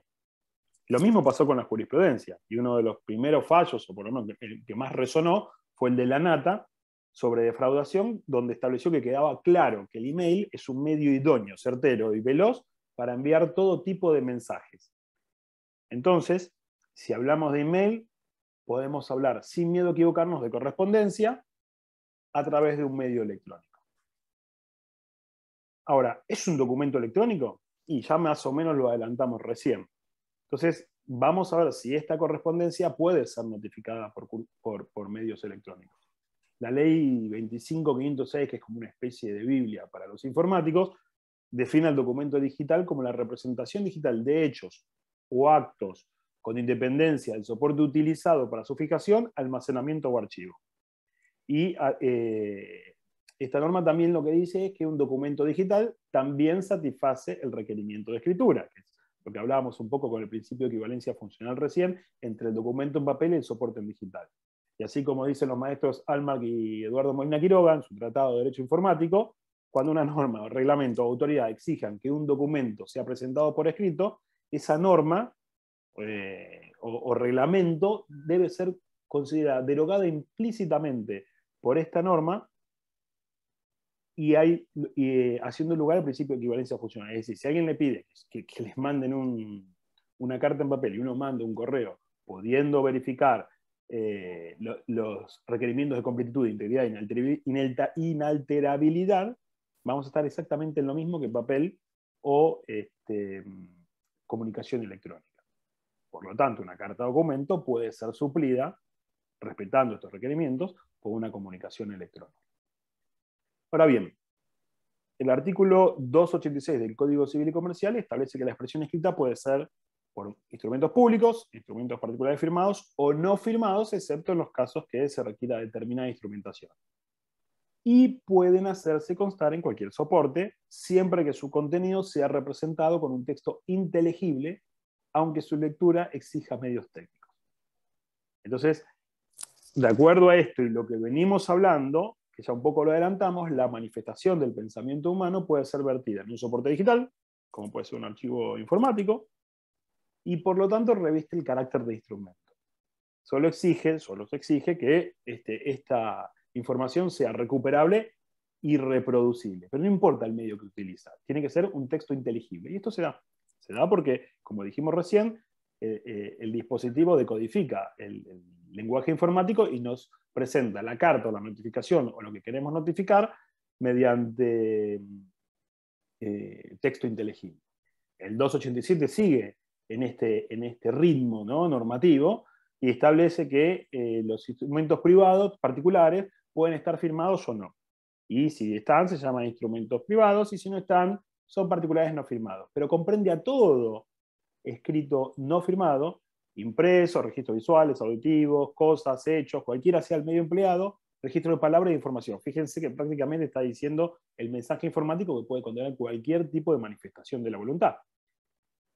Lo mismo pasó con la jurisprudencia, y uno de los primeros fallos, o por lo menos el que más resonó, el de la nata sobre defraudación, donde estableció que quedaba claro que el email es un medio idóneo, certero y veloz para enviar todo tipo de mensajes. Entonces, si hablamos de email, podemos hablar sin miedo a equivocarnos de correspondencia a través de un medio electrónico. Ahora, ¿es un documento electrónico? Y ya más o menos lo adelantamos recién. Entonces, vamos a ver si esta correspondencia puede ser notificada por, medios electrónicos. La ley 25506, que es como una especie de Biblia para los informáticos, define al documento digital como la representación digital de hechos o actos con independencia del soporte utilizado para su fijación, almacenamiento o archivo. Y ah, eh, esta norma también lo que dice es que un documento digital también satisface el requerimiento de escritura, que es porque hablábamos un poco con el principio de equivalencia funcional recién, entre el documento en papel y el soporte en digital. Y así como dicen los maestros Almac y Eduardo Molina Quiroga en su Tratado de Derecho Informático, cuando una norma, o reglamento o autoridad exijan que un documento sea presentado por escrito, esa norma eh, o, o reglamento debe ser considerada derogada implícitamente por esta norma y hay eh, haciendo lugar al principio de equivalencia funcional. Es decir, si alguien le pide que, les manden una carta en papel y uno manda un correo pudiendo verificar eh, los requerimientos de completitud, integridad e inalterabilidad, vamos a estar exactamente en lo mismo que papel o este, comunicación electrónica. Por lo tanto, una carta documento puede ser suplida, respetando estos requerimientos, por una comunicación electrónica. Ahora bien, el artículo 286 del Código Civil y Comercial establece que la expresión escrita puede ser por instrumentos públicos, instrumentos particulares firmados o no firmados, excepto en los casos que se requiera determinada instrumentación. Y pueden hacerse constar en cualquier soporte, siempre que su contenido sea representado con un texto inteligible, aunque su lectura exija medios técnicos. Entonces, de acuerdo a esto y lo que venimos hablando, que ya un poco lo adelantamos, la manifestación del pensamiento humano puede ser vertida en un soporte digital, como puede ser un archivo informático, y por lo tanto reviste el carácter de instrumento. Solo exige, solo se exige que este, esta información sea recuperable y reproducible, pero no importa el medio que utiliza, tiene que ser un texto inteligible. Y esto se da, se da porque, como dijimos recién, eh, eh, el dispositivo decodifica el lenguaje informático y nos presenta la carta o la notificación o lo que queremos notificar mediante eh, texto inteligible. El 287 sigue en este, en este ritmo ¿no? normativo y establece que eh, los instrumentos privados particulares pueden estar firmados o no. Y si están, se llaman instrumentos privados y si no están, son particulares no firmados. Pero comprende a todo escrito no firmado Impresos, registros visuales, auditivos, cosas, hechos, cualquiera sea el medio empleado, registro de palabras e información. Fíjense que prácticamente está diciendo el mensaje informático que puede contener cualquier tipo de manifestación de la voluntad.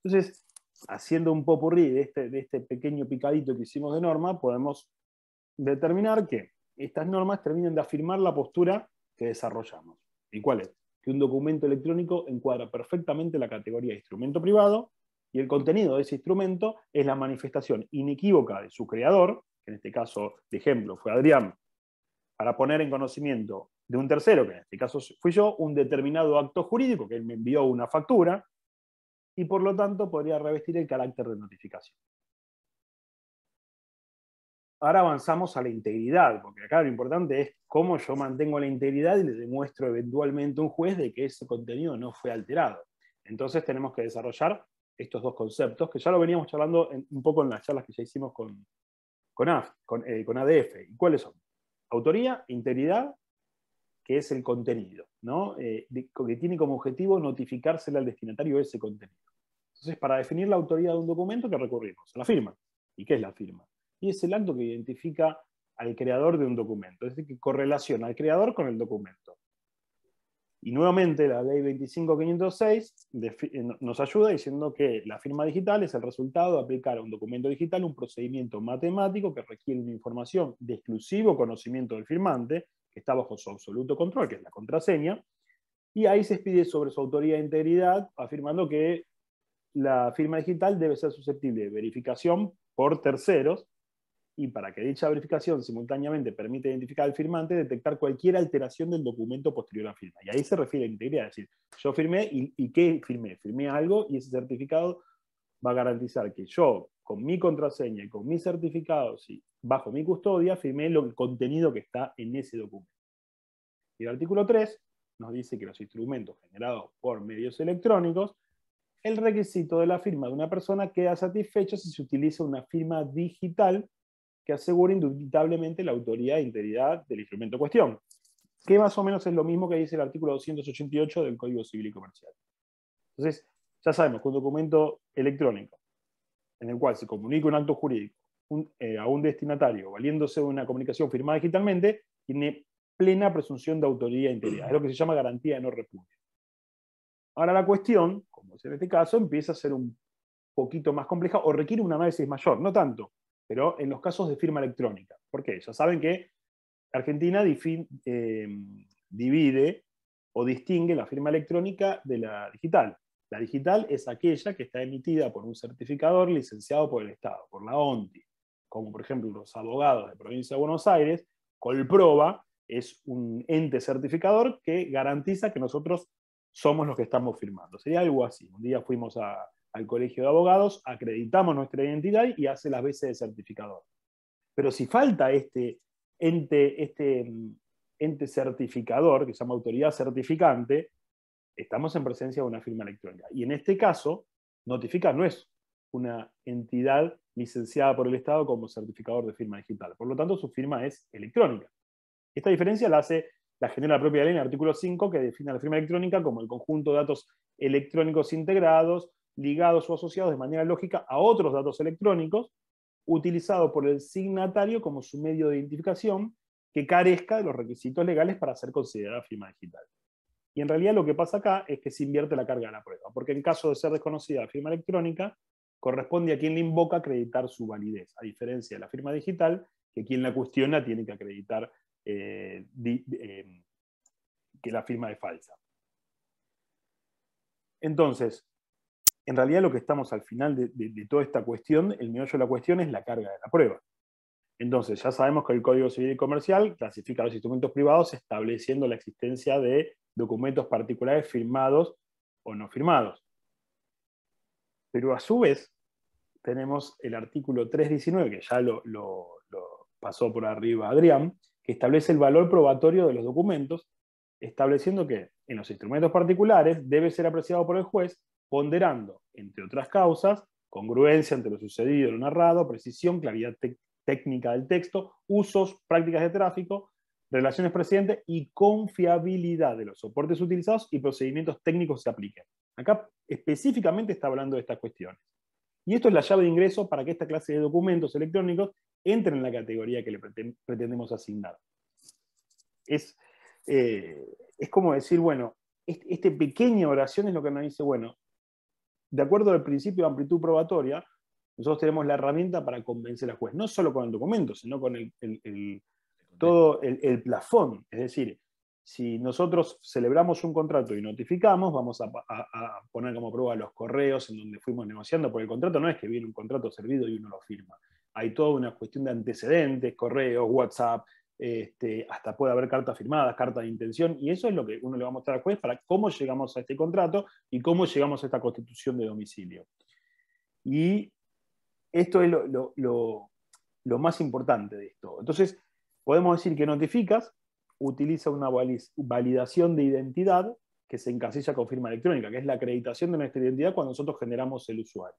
Entonces, haciendo un popurrí de este, de este pequeño picadito que hicimos de norma, podemos determinar que estas normas terminan de afirmar la postura que desarrollamos. ¿Y cuál es? Que un documento electrónico encuadra perfectamente la categoría de instrumento privado y el contenido de ese instrumento es la manifestación inequívoca de su creador, que en este caso, de ejemplo, fue Adrián, para poner en conocimiento de un tercero, que en este caso fui yo, un determinado acto jurídico, que él me envió una factura, y por lo tanto podría revestir el carácter de notificación. Ahora avanzamos a la integridad, porque acá lo importante es cómo yo mantengo la integridad y le demuestro eventualmente a un juez de que ese contenido no fue alterado. Entonces tenemos que desarrollar estos dos conceptos, que ya lo veníamos charlando un poco en las charlas que ya hicimos con, con, ADF. Eh, ¿Y cuáles son? Autoría, integridad, que es el contenido, ¿no? Eh, que tiene como objetivo notificársele al destinatario ese contenido. Entonces, para definir la autoría de un documento, ¿qué recurrimos? La firma. ¿Y qué es la firma? Y es el acto que identifica al creador de un documento, es decir, que correlaciona al creador con el documento. Y nuevamente la ley 25506 eh, nos ayuda diciendo que la firma digital es el resultado de aplicar a un documento digital un procedimiento matemático que requiere una información de exclusivo conocimiento del firmante, que está bajo su absoluto control, que es la contraseña, y ahí se expide sobre su autoría e integridad, afirmando que la firma digital debe ser susceptible de verificación por terceros y para que dicha verificación simultáneamente permite identificar al firmante, detectar cualquier alteración del documento posterior a la firma. Y ahí se refiere a integridad, es decir, yo firmé y, y ¿qué firmé? Firmé algo y ese certificado va a garantizar que yo, con mi contraseña y con mis certificados y bajo mi custodia, firmé lo, el contenido que está en ese documento. Y el artículo 3 nos dice que los instrumentos generados por medios electrónicos el requisito de la firma de una persona queda satisfecho si se utiliza una firma digital que asegura indubitablemente la autoridad e integridad del instrumento en cuestión, que más o menos es lo mismo que dice el artículo 288 del Código Civil y Comercial. Entonces, ya sabemos que un documento electrónico en el cual se comunica un acto jurídico eh, a un destinatario valiéndose de una comunicación firmada digitalmente tiene plena presunción de autoría e integridad. Es lo que se llama garantía de no repudio. Ahora la cuestión, como es en este caso, empieza a ser un poquito más compleja o requiere un análisis mayor, no tanto pero en los casos de firma electrónica. ¿Por qué? Ya saben que Argentina eh, divide o distingue la firma electrónica de la digital. La digital es aquella que está emitida por un certificador licenciado por el Estado, por la ONTI, como por ejemplo los abogados de provincia de Buenos Aires, Colproba es un ente certificador que garantiza que nosotros somos los que estamos firmando. Sería algo así. Un día fuimos a, al colegio de abogados, acreditamos nuestra identidad y hace las veces de certificador. Pero si falta este ente, este mm, ente certificador, que se llama autoridad certificante, estamos en presencia de una firma electrónica. Y en este caso, Notifica no es una entidad licenciada por el Estado como certificador de firma digital. Por lo tanto, su firma es electrónica. Esta diferencia la hace la genera la propia ley en el artículo 5, que define a la firma electrónica como el conjunto de datos electrónicos integrados ligados o asociados de manera lógica a otros datos electrónicos, utilizado por el signatario como su medio de identificación que carezca de los requisitos legales para ser considerada firma digital. Y en realidad lo que pasa acá es que se invierte la carga de la prueba, porque en caso de ser desconocida la firma electrónica, corresponde a quien le invoca acreditar su validez, a diferencia de la firma digital, que quien la cuestiona tiene que acreditar eh, eh, que la firma es falsa. Entonces, en realidad lo que estamos al final de, toda esta cuestión, el meollo de la cuestión es la carga de la prueba. Entonces, ya sabemos que el Código Civil y Comercial clasifica los instrumentos privados estableciendo la existencia de documentos particulares firmados o no firmados. Pero a su vez, tenemos el artículo 319, que ya lo pasó por arriba Adrián, que establece el valor probatorio de los documentos, estableciendo que en los instrumentos particulares debe ser apreciado por el juez ponderando, entre otras causas, congruencia entre lo sucedido y lo narrado, precisión, claridad técnica del texto, usos, prácticas de tráfico, relaciones precedentes y confiabilidad de los soportes utilizados y procedimientos técnicos que se apliquen. Acá específicamente está hablando de estas cuestiones. Y esto es la llave de ingreso para que esta clase de documentos electrónicos entre en la categoría que le pretendemos asignar. Eh, es, como decir, bueno, esta este pequeña oración es lo que nos dice, bueno, de acuerdo al principio de amplitud probatoria, nosotros tenemos la herramienta para convencer al juez, no solo con el documento, sino con el, todo el, plafón. Es decir, si nosotros celebramos un contrato y notificamos, vamos a, a, poner como prueba los correos en donde fuimos negociando, porque el contrato no es que viene un contrato servido y uno lo firma. Hay toda una cuestión de antecedentes, correos, WhatsApp, este, hasta puede haber cartas firmadas, cartas de intención, y eso es lo que uno le va a mostrar al juez para cómo llegamos a este contrato y cómo llegamos a esta constitución de domicilio. Y esto es lo, más importante de esto. Entonces, podemos decir que notificas utiliza una validación de identidad que se encasilla con firma electrónica, que es la acreditación de nuestra identidad cuando nosotros generamos el usuario.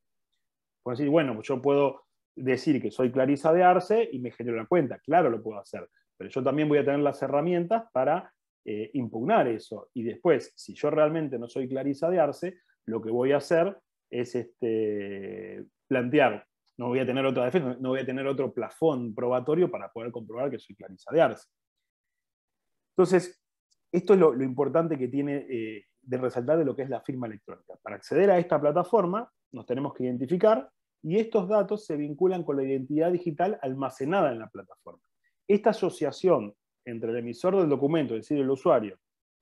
Pueden decir, bueno, yo puedo decir que soy Clarisa de Arce y me genero la cuenta. Claro, lo puedo hacer. Pero yo también voy a tener las herramientas para eh, impugnar eso. Y después, si yo realmente no soy Clarisa de Arce, lo que voy a hacer es este, plantear, no voy a tener otra defensa, no voy a tener otro plafón probatorio para poder comprobar que soy Clarisa de Arce. Entonces, esto es lo, importante que tiene eh, de resaltar de lo que es la firma electrónica. Para acceder a esta plataforma nos tenemos que identificar y estos datos se vinculan con la identidad digital almacenada en la plataforma. Esta asociación entre el emisor del documento, es decir, el usuario,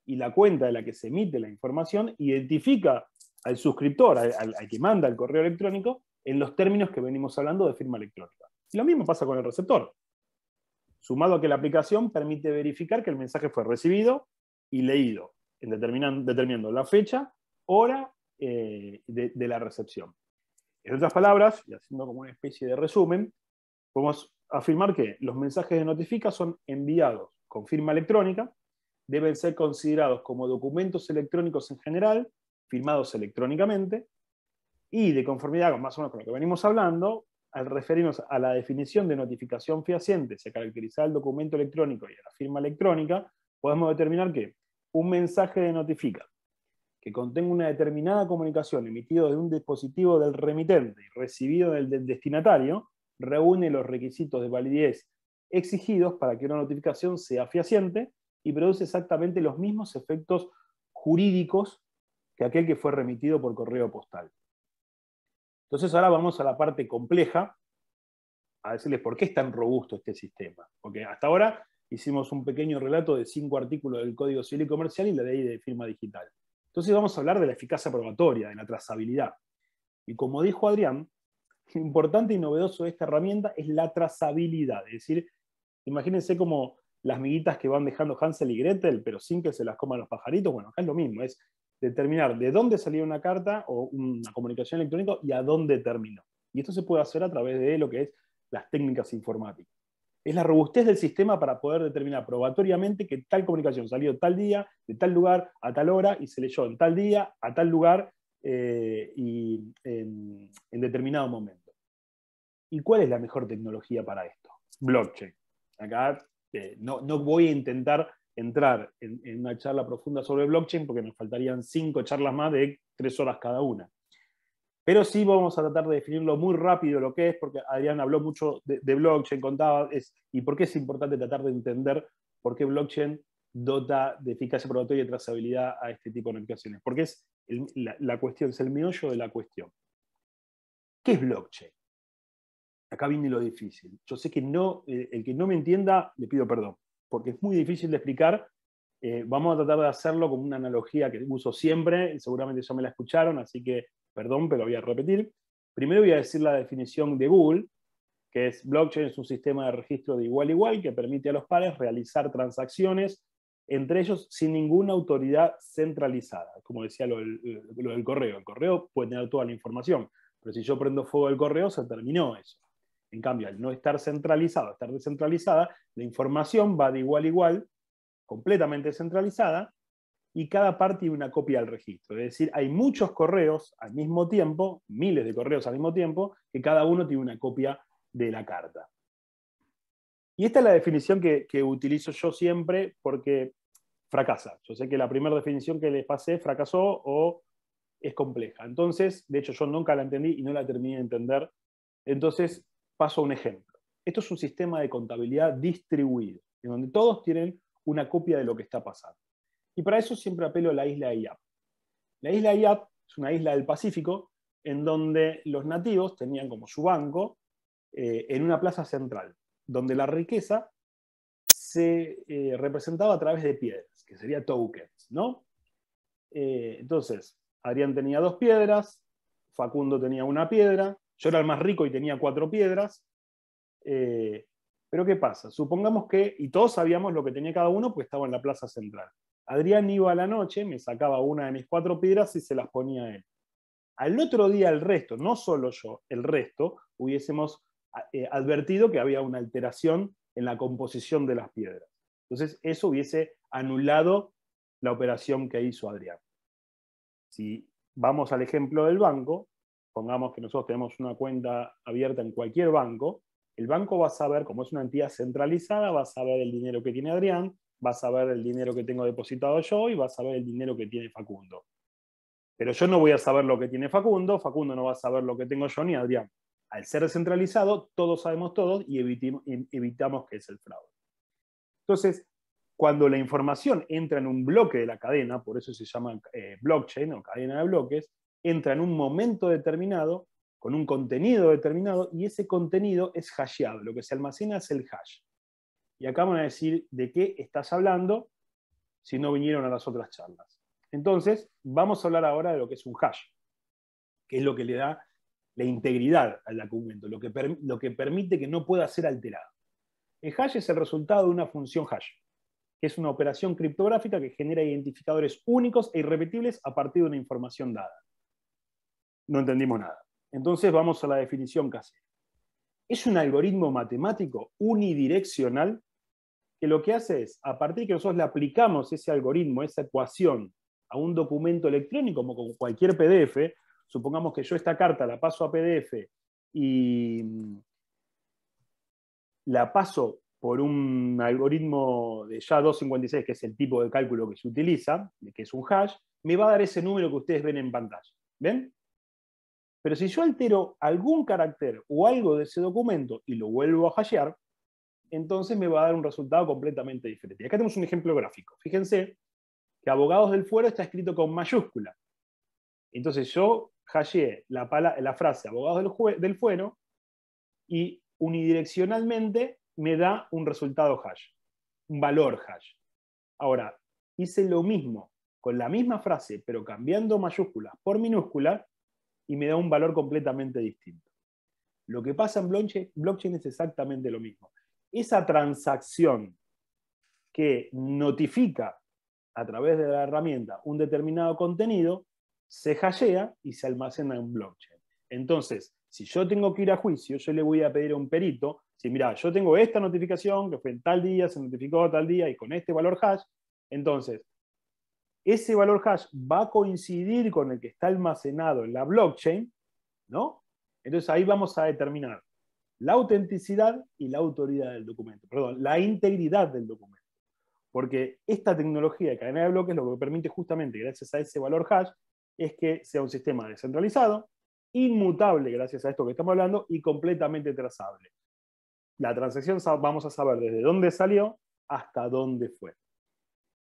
y la cuenta de la que se emite la información, identifica al suscriptor, al, que manda el correo electrónico, en los términos que venimos hablando de firma electrónica. Y lo mismo pasa con el receptor. Sumado a que la aplicación permite verificar que el mensaje fue recibido y leído, determinando, la fecha, hora eh, de, de la recepción. En otras palabras, y haciendo como una especie de resumen, podemos afirmar que los mensajes de notifica son enviados con firma electrónica, deben ser considerados como documentos electrónicos en general, firmados electrónicamente, y de conformidad con más o menos con lo que venimos hablando, al referirnos a la definición de notificación fehaciente, se caracteriza el documento electrónico y a la firma electrónica, podemos determinar que un mensaje de notifica que contenga una determinada comunicación emitido de un dispositivo del remitente y recibido del destinatario, reúne los requisitos de validez exigidos para que una notificación sea fehaciente y produce exactamente los mismos efectos jurídicos que aquel que fue remitido por correo postal. Entonces ahora vamos a la parte compleja, a decirles por qué es tan robusto este sistema. Porque hasta ahora hicimos un pequeño relato de cinco artículos del Código Civil y Comercial y la ley de firma digital. Entonces vamos a hablar de la eficacia probatoria, de la trazabilidad. Y como dijo Adrián, importante y novedoso de esta herramienta es la trazabilidad. Es decir, imagínense como las miguitas que van dejando Hansel y Gretel, pero sin que se las coman los pajaritos. Bueno, acá es lo mismo, es determinar de dónde salió una carta o una comunicación electrónica y a dónde terminó. Y esto se puede hacer a través de lo que es las técnicas informáticas. Es la robustez del sistema para poder determinar probatoriamente que tal comunicación salió tal día, de tal lugar, a tal hora, y se leyó en tal día, a tal lugar, eh, y, en, determinado momento. ¿Y cuál es la mejor tecnología para esto? Blockchain. Acá eh, no, voy a intentar entrar en, una charla profunda sobre blockchain porque nos faltarían cinco charlas más de tres horas cada una. Pero sí vamos a tratar de definirlo muy rápido lo que es, porque Adrián habló mucho de, de blockchain, contaba, y por qué es importante tratar de entender por qué blockchain dota de eficacia probatoria y trazabilidad a este tipo de aplicaciones. porque es la, cuestión, es el meollo de la cuestión. ¿Qué es blockchain? Acá viene lo difícil. Yo sé que no, eh, el que no me entienda, le pido perdón, porque es muy difícil de explicar. Eh, vamos a tratar de hacerlo con una analogía que uso siempre, seguramente ya me la escucharon, así que perdón, pero voy a repetir. Primero voy a decir la definición de Google, que es blockchain es un sistema de registro de igual igual que permite a los pares realizar transacciones entre ellos sin ninguna autoridad centralizada, como decía eh, lo del, correo. El correo puede tener toda la información, pero si yo prendo fuego al correo, se terminó eso. En cambio, al no estar centralizado, estar descentralizada, la información va de igual a igual, completamente centralizada, y cada parte tiene una copia del registro. Es decir, hay muchos correos al mismo tiempo, miles de correos al mismo tiempo, que cada uno tiene una copia de la carta. Y esta es la definición que, utilizo yo siempre porque fracasa. Yo sé que la primera definición que le pasé fracasó o es compleja. Entonces, de hecho, yo nunca la entendí y no la terminé de entender. Entonces, paso a un ejemplo. Esto es un sistema de contabilidad distribuido, en donde todos tienen una copia de lo que está pasando. Y para eso siempre apelo a la isla de IAP. La isla de IAP es una isla del Pacífico en donde los nativos tenían como su banco eh, en una plaza central donde la riqueza se eh, representaba a través de piedras, que sería tokens, ¿no? Eh, entonces, Adrián tenía dos piedras, Facundo tenía una piedra, yo era el más rico y tenía cuatro piedras. Eh, pero ¿qué pasa? Supongamos que, y todos sabíamos lo que tenía cada uno porque estaba en la plaza central. Adrián iba a la noche, me sacaba una de mis cuatro piedras y se las ponía él. Al otro día el resto, no solo yo, el resto, hubiésemos eh, advertido que había una alteración en la composición de las piedras. Entonces, eso hubiese anulado la operación que hizo Adrián. Si vamos al ejemplo del banco, pongamos que nosotros tenemos una cuenta abierta en cualquier banco, el banco va a saber, como es una entidad centralizada, va a saber el dinero que tiene Adrián, va a saber el dinero que tengo depositado yo y va a saber el dinero que tiene Facundo. Pero yo no voy a saber lo que tiene Facundo, Facundo no va a saber lo que tengo yo ni Adrián al ser descentralizado, todos sabemos todo y evitamos que es el fraude. Entonces, cuando la información entra en un bloque de la cadena, por eso se llama eh, blockchain o cadena de bloques, entra en un momento determinado, con un contenido determinado, y ese contenido es hasheado, lo que se almacena es el hash. Y acá van a decir de qué estás hablando si no vinieron a las otras charlas. Entonces, vamos a hablar ahora de lo que es un hash, que es lo que le da la integridad al documento, lo que, permite que no pueda ser alterado. El hash es el resultado de una función hash, que es una operación criptográfica que genera identificadores únicos e irrepetibles a partir de una información dada. No entendimos nada. Entonces vamos a la definición casera. Es un algoritmo matemático unidireccional que lo que hace es, a partir de que nosotros le aplicamos ese algoritmo, esa ecuación, a un documento electrónico como con cualquier PDF, supongamos que yo esta carta la paso a PDF y la paso por un algoritmo de ya 256 que es el tipo de cálculo que se utiliza, que es un hash, me va a dar ese número que ustedes ven en pantalla. ¿Ven? Pero si yo altero algún carácter o algo de ese documento y lo vuelvo a hashear, entonces me va a dar un resultado completamente diferente. Y acá tenemos un ejemplo gráfico. Fíjense que abogados del fuero está escrito con mayúscula. Entonces yo hashé la, frase abogado del, fuero y unidireccionalmente me da un resultado hash, un valor hash. Ahora, hice lo mismo con la misma frase, pero cambiando mayúsculas por minúsculas, y me da un valor completamente distinto. Lo que pasa en blockchain es exactamente lo mismo. Esa transacción que notifica a través de la herramienta un determinado contenido, se hashea y se almacena en blockchain. Entonces, si yo tengo que ir a juicio, yo le voy a pedir a un perito, si mira, yo tengo esta notificación que fue en tal día, se notificó tal día y con este valor hash, entonces, ese valor hash va a coincidir con el que está almacenado en la blockchain, ¿no? Entonces ahí vamos a determinar la autenticidad y la autoridad del documento, perdón, la integridad del documento. Porque esta tecnología de cadena de bloques lo que permite justamente, gracias a ese valor hash, es que sea un sistema descentralizado, inmutable gracias a esto que estamos hablando y completamente trazable. La transacción vamos a saber desde dónde salió hasta dónde fue.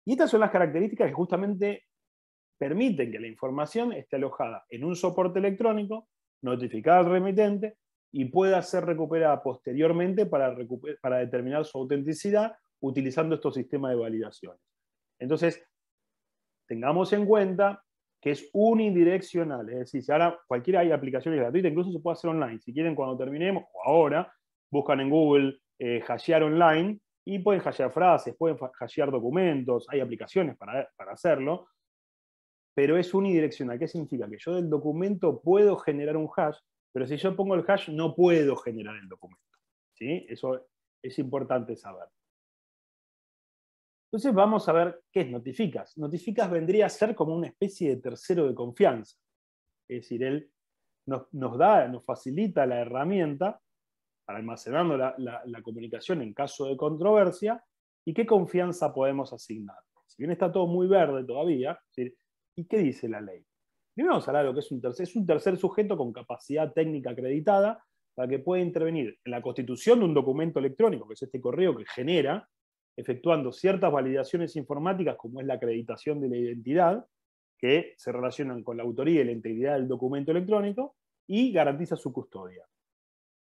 Y estas son las características que justamente permiten que la información esté alojada en un soporte electrónico, notificada al remitente y pueda ser recuperada posteriormente para, para determinar su autenticidad utilizando estos sistemas de validación Entonces, tengamos en cuenta que es unidireccional. Es decir, si ahora cualquiera hay aplicaciones gratuitas, incluso se puede hacer online. Si quieren, cuando terminemos, o ahora, buscan en Google eh, hashear online y pueden hashear frases, pueden hashear documentos, hay aplicaciones para, hacerlo, pero es unidireccional. ¿Qué significa? Que yo del documento puedo generar un hash, pero si yo pongo el hash no puedo generar el documento. ¿Sí? Eso es importante saber. Entonces vamos a ver qué es Notificas. Notificas vendría a ser como una especie de tercero de confianza. Es decir, él nos, da, nos facilita la herramienta para almacenando la, comunicación en caso de controversia y qué confianza podemos asignar. Si bien está todo muy verde todavía, ¿y qué dice la ley? Primero vamos a hablar de lo que es un tercer, es un tercer sujeto con capacidad técnica acreditada para que pueda intervenir en la constitución de un documento electrónico, que es este correo que genera efectuando ciertas validaciones informáticas, como es la acreditación de la identidad, que se relacionan con la autoría y la integridad del documento electrónico, y garantiza su custodia.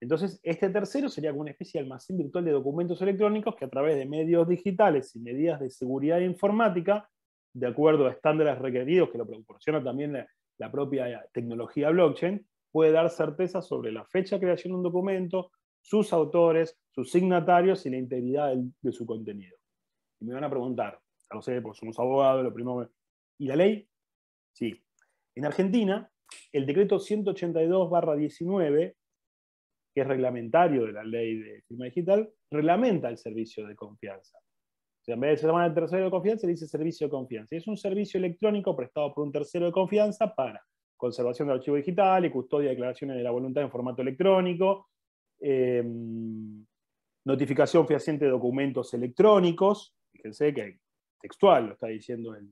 Entonces, este tercero sería como una especie de almacén virtual de documentos electrónicos que a través de medios digitales y medidas de seguridad informática, de acuerdo a estándares requeridos que lo proporciona también la, propia tecnología blockchain, puede dar certeza sobre la fecha de creación de un documento, sus autores, sus signatarios y la integridad de su contenido. Y me van a preguntar, ya lo sé, porque somos abogados, lo primero... ¿Y la ley? Sí. En Argentina, el decreto 182-19, que es reglamentario de la ley de firma digital, reglamenta el servicio de confianza. O sea, en vez de ser el tercero de confianza, le dice servicio de confianza. Y es un servicio electrónico prestado por un tercero de confianza para conservación de archivo digital y custodia de declaraciones de la voluntad en formato electrónico, Em, notificación fehaciente de documentos electrónicos, fíjense que textual lo está diciendo el,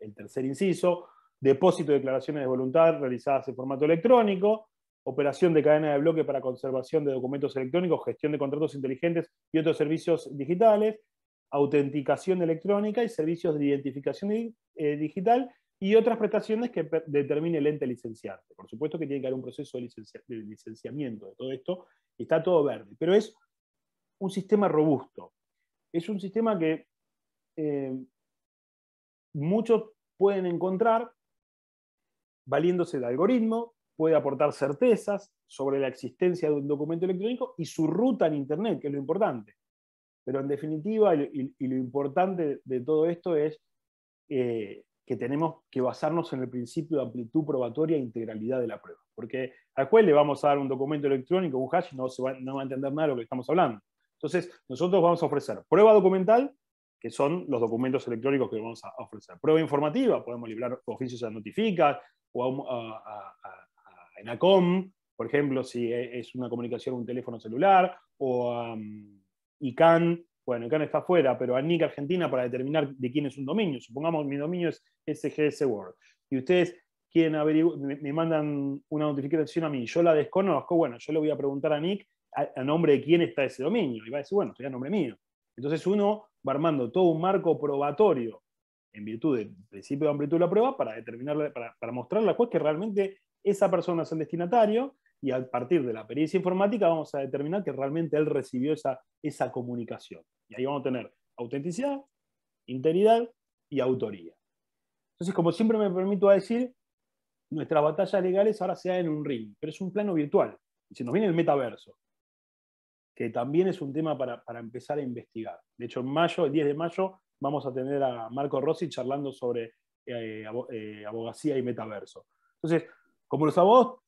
el tercer inciso, depósito de declaraciones de voluntad realizadas en formato electrónico, operación de cadena de bloque para conservación de documentos electrónicos, gestión de contratos inteligentes y otros servicios digitales, autenticación electrónica y servicios de identificación eh, digital y otras prestaciones que determine el ente licenciante. Por supuesto que tiene que haber un proceso de, licenciamiento de todo esto, está todo verde, pero es un sistema robusto. Es un sistema que eh, muchos pueden encontrar valiéndose de algoritmo, puede aportar certezas sobre la existencia de un documento electrónico y su ruta en Internet, que es lo importante. Pero en definitiva, y, lo importante de todo esto es eh, que tenemos que basarnos en el principio de amplitud probatoria e integralidad de la prueba. Porque al juez le vamos a dar un documento electrónico, un hash, no, se va, no va a entender nada de lo que estamos hablando. Entonces, nosotros vamos a ofrecer prueba documental, que son los documentos electrónicos que vamos a ofrecer. Prueba informativa, podemos librar oficios a notificas, o a, a, ENACOM, por ejemplo, si es una comunicación un teléfono celular, o a um, ICANN, bueno, no está afuera, pero a Nick Argentina para determinar de quién es un dominio. Supongamos mi dominio es SGS World. Y ustedes quieren me, mandan una notificación a mí, yo la desconozco, bueno, yo le voy a preguntar a Nick a, nombre de quién está ese dominio. Y va a decir, bueno, estoy a nombre mío. Entonces uno va armando todo un marco probatorio en virtud del principio de amplitud de la prueba para determinar, para, para mostrarle juez que realmente esa persona es el destinatario y a partir de la pericia informática vamos a determinar que realmente él recibió esa, esa comunicación. Y ahí vamos a tener autenticidad, integridad y autoría. Entonces, como siempre me permito decir, nuestras batallas legales ahora se dan en un ring, pero es un plano virtual. Y se nos viene el metaverso, que también es un tema para, para empezar a investigar. De hecho, en mayo, el 10 de mayo, vamos a tener a Marco Rossi charlando sobre eh, eh, abogacía y metaverso. Entonces, como los abogados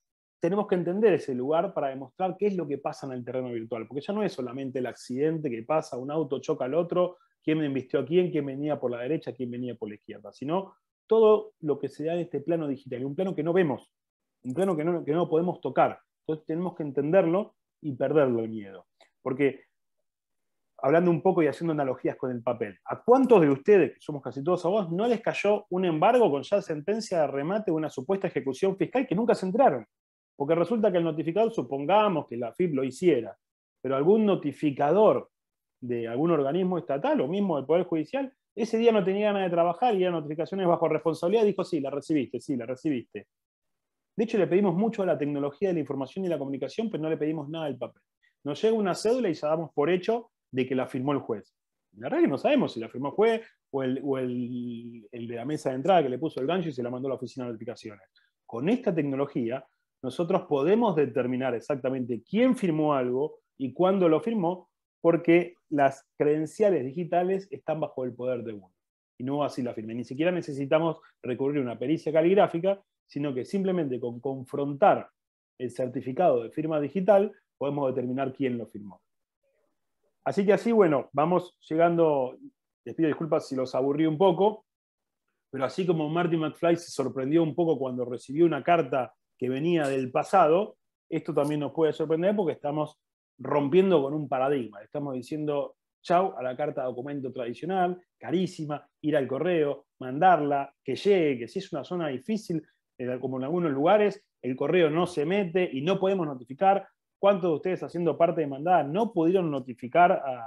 tenemos que entender ese lugar para demostrar qué es lo que pasa en el terreno virtual, porque ya no es solamente el accidente que pasa, un auto choca al otro, quién me invistió a quién, quién venía por la derecha, quién venía por la izquierda, sino todo lo que se da en este plano digital, un plano que no vemos, un plano que no, podemos tocar. Entonces tenemos que entenderlo y perderlo el miedo. Porque, hablando un poco y haciendo analogías con el papel, ¿a cuántos de ustedes, que somos casi todos a vos, no les cayó un embargo con ya sentencia de remate de una supuesta ejecución fiscal que nunca se entraron? Porque resulta que el notificado, supongamos que la FIP lo hiciera, pero algún notificador de algún organismo estatal o mismo del Poder Judicial, ese día no tenía ganas de trabajar y era notificaciones bajo responsabilidad, dijo, sí, la recibiste, sí, la recibiste. De hecho, le pedimos mucho a la tecnología de la información y la comunicación, pero pues no le pedimos nada al papel. Nos llega una cédula y ya damos por hecho de que la firmó el juez. La realidad no sabemos si la firmó el juez o, el, el de la mesa de entrada que le puso el gancho y se la mandó a la oficina de notificaciones. Con esta tecnología nosotros podemos determinar exactamente quién firmó algo y cuándo lo firmó, porque las credenciales digitales están bajo el poder de uno. Y no así la firma. Ni siquiera necesitamos recurrir a una pericia caligráfica, sino que simplemente con confrontar el certificado de firma digital podemos determinar quién lo firmó. Así que así, bueno, vamos llegando, les pido disculpas si los aburrí un poco, pero así como Marty McFly se sorprendió un poco cuando recibió una carta que venía del pasado, esto también nos puede sorprender porque estamos rompiendo con un paradigma. Estamos diciendo chau a la carta documento tradicional, carísima, ir al correo, mandarla, que llegue, que si es una zona difícil, eh, como en algunos lugares, el correo no se mete y no podemos notificar. ¿Cuántos de ustedes haciendo parte de mandada no pudieron notificar a,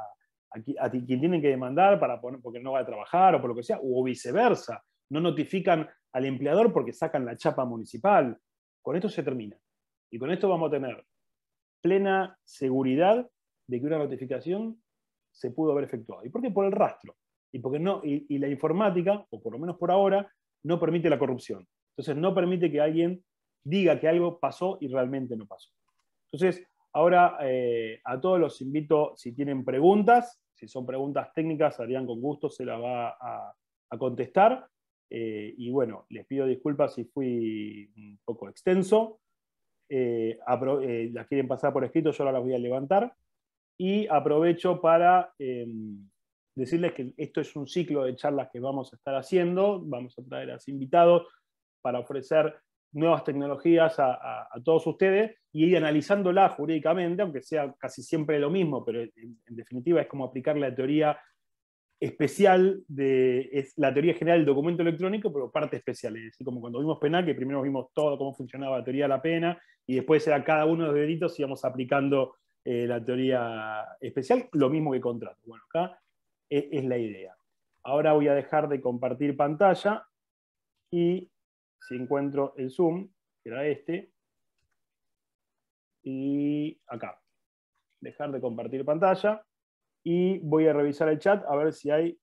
a, quien tienen que demandar para porque no va a trabajar o por lo que sea, o viceversa? No notifican al empleador porque sacan la chapa municipal. Con esto se termina. Y con esto vamos a tener plena seguridad de que una notificación se pudo haber efectuado. ¿Y por qué? Por el rastro. Y, porque no, y, la informática, o por lo menos por ahora, no permite la corrupción. Entonces no permite que alguien diga que algo pasó y realmente no pasó. Entonces, ahora eh, a todos los invito, si tienen preguntas, si son preguntas técnicas, Adrián con gusto, se las va a contestar. Eh, y bueno, les pido disculpas si fui un poco extenso. Eh, eh, las quieren pasar por escrito, yo ahora las voy a levantar. Y aprovecho para em, decirles que esto es un ciclo de charlas que vamos a estar haciendo. Vamos a traer a los invitados para ofrecer nuevas tecnologías a, todos ustedes y ir analizándolas jurídicamente, aunque sea casi siempre lo mismo, pero en definitiva es como aplicar la teoría especial de la teoría general del documento electrónico, pero parte especial. Es decir, como cuando vimos penal, que primero vimos todo, cómo funcionaba la teoría de la pena, y después era cada uno de los delitos, íbamos aplicando eh, la teoría especial, lo mismo que contrato. Bueno, acá es, es la idea. Ahora voy a dejar de compartir pantalla y si encuentro el Zoom, que era este, y acá. Dejar de compartir pantalla y voy a revisar el chat a ver si hay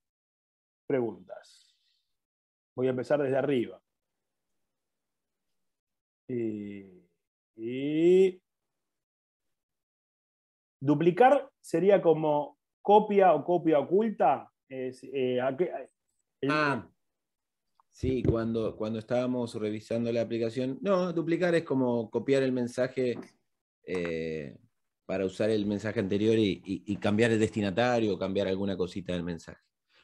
preguntas. Voy a empezar desde arriba. y... Duplicar sería como copia o copia oculta. Eh, ah, sí, cuando, cuando estábamos revisando la aplicación. No, duplicar es como copiar el mensaje eh, para usar el mensaje anterior y, cambiar el destinatario, o cambiar alguna cosita del mensaje.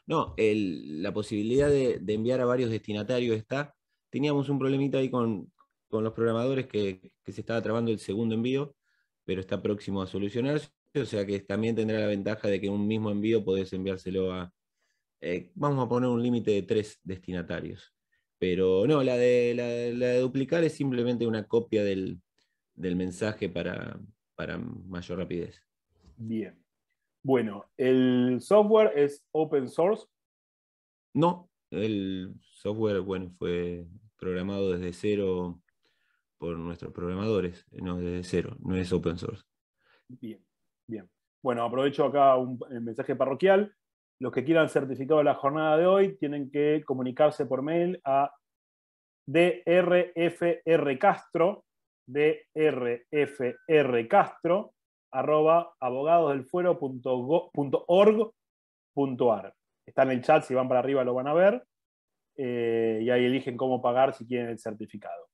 No, la posibilidad de, enviar a varios destinatarios está. Teníamos un problemita ahí con, los programadores que, se estaba trabando el segundo envío, pero está próximo a solucionarse. O sea que también tendrá la ventaja de que un mismo envío podés enviárselo a. Eh, vamos a poner un límite de tres destinatarios. Pero no, la de, duplicar es simplemente una copia del mensaje para, para mayor rapidez. Bien. Bueno, ¿el software es open source? No, el software bueno, fue programado desde cero por nuestros programadores, no desde cero, no es open source. Bien, bien. Bueno, aprovecho acá un mensaje parroquial. Los que quieran certificado de la jornada de hoy tienen que comunicarse por mail a drfrcastro DRFRCastro arroba abogadosdelfuero.org.ar. Está en el chat, si van para arriba lo van a ver. Eh, y ahí eligen cómo pagar si quieren el certificado.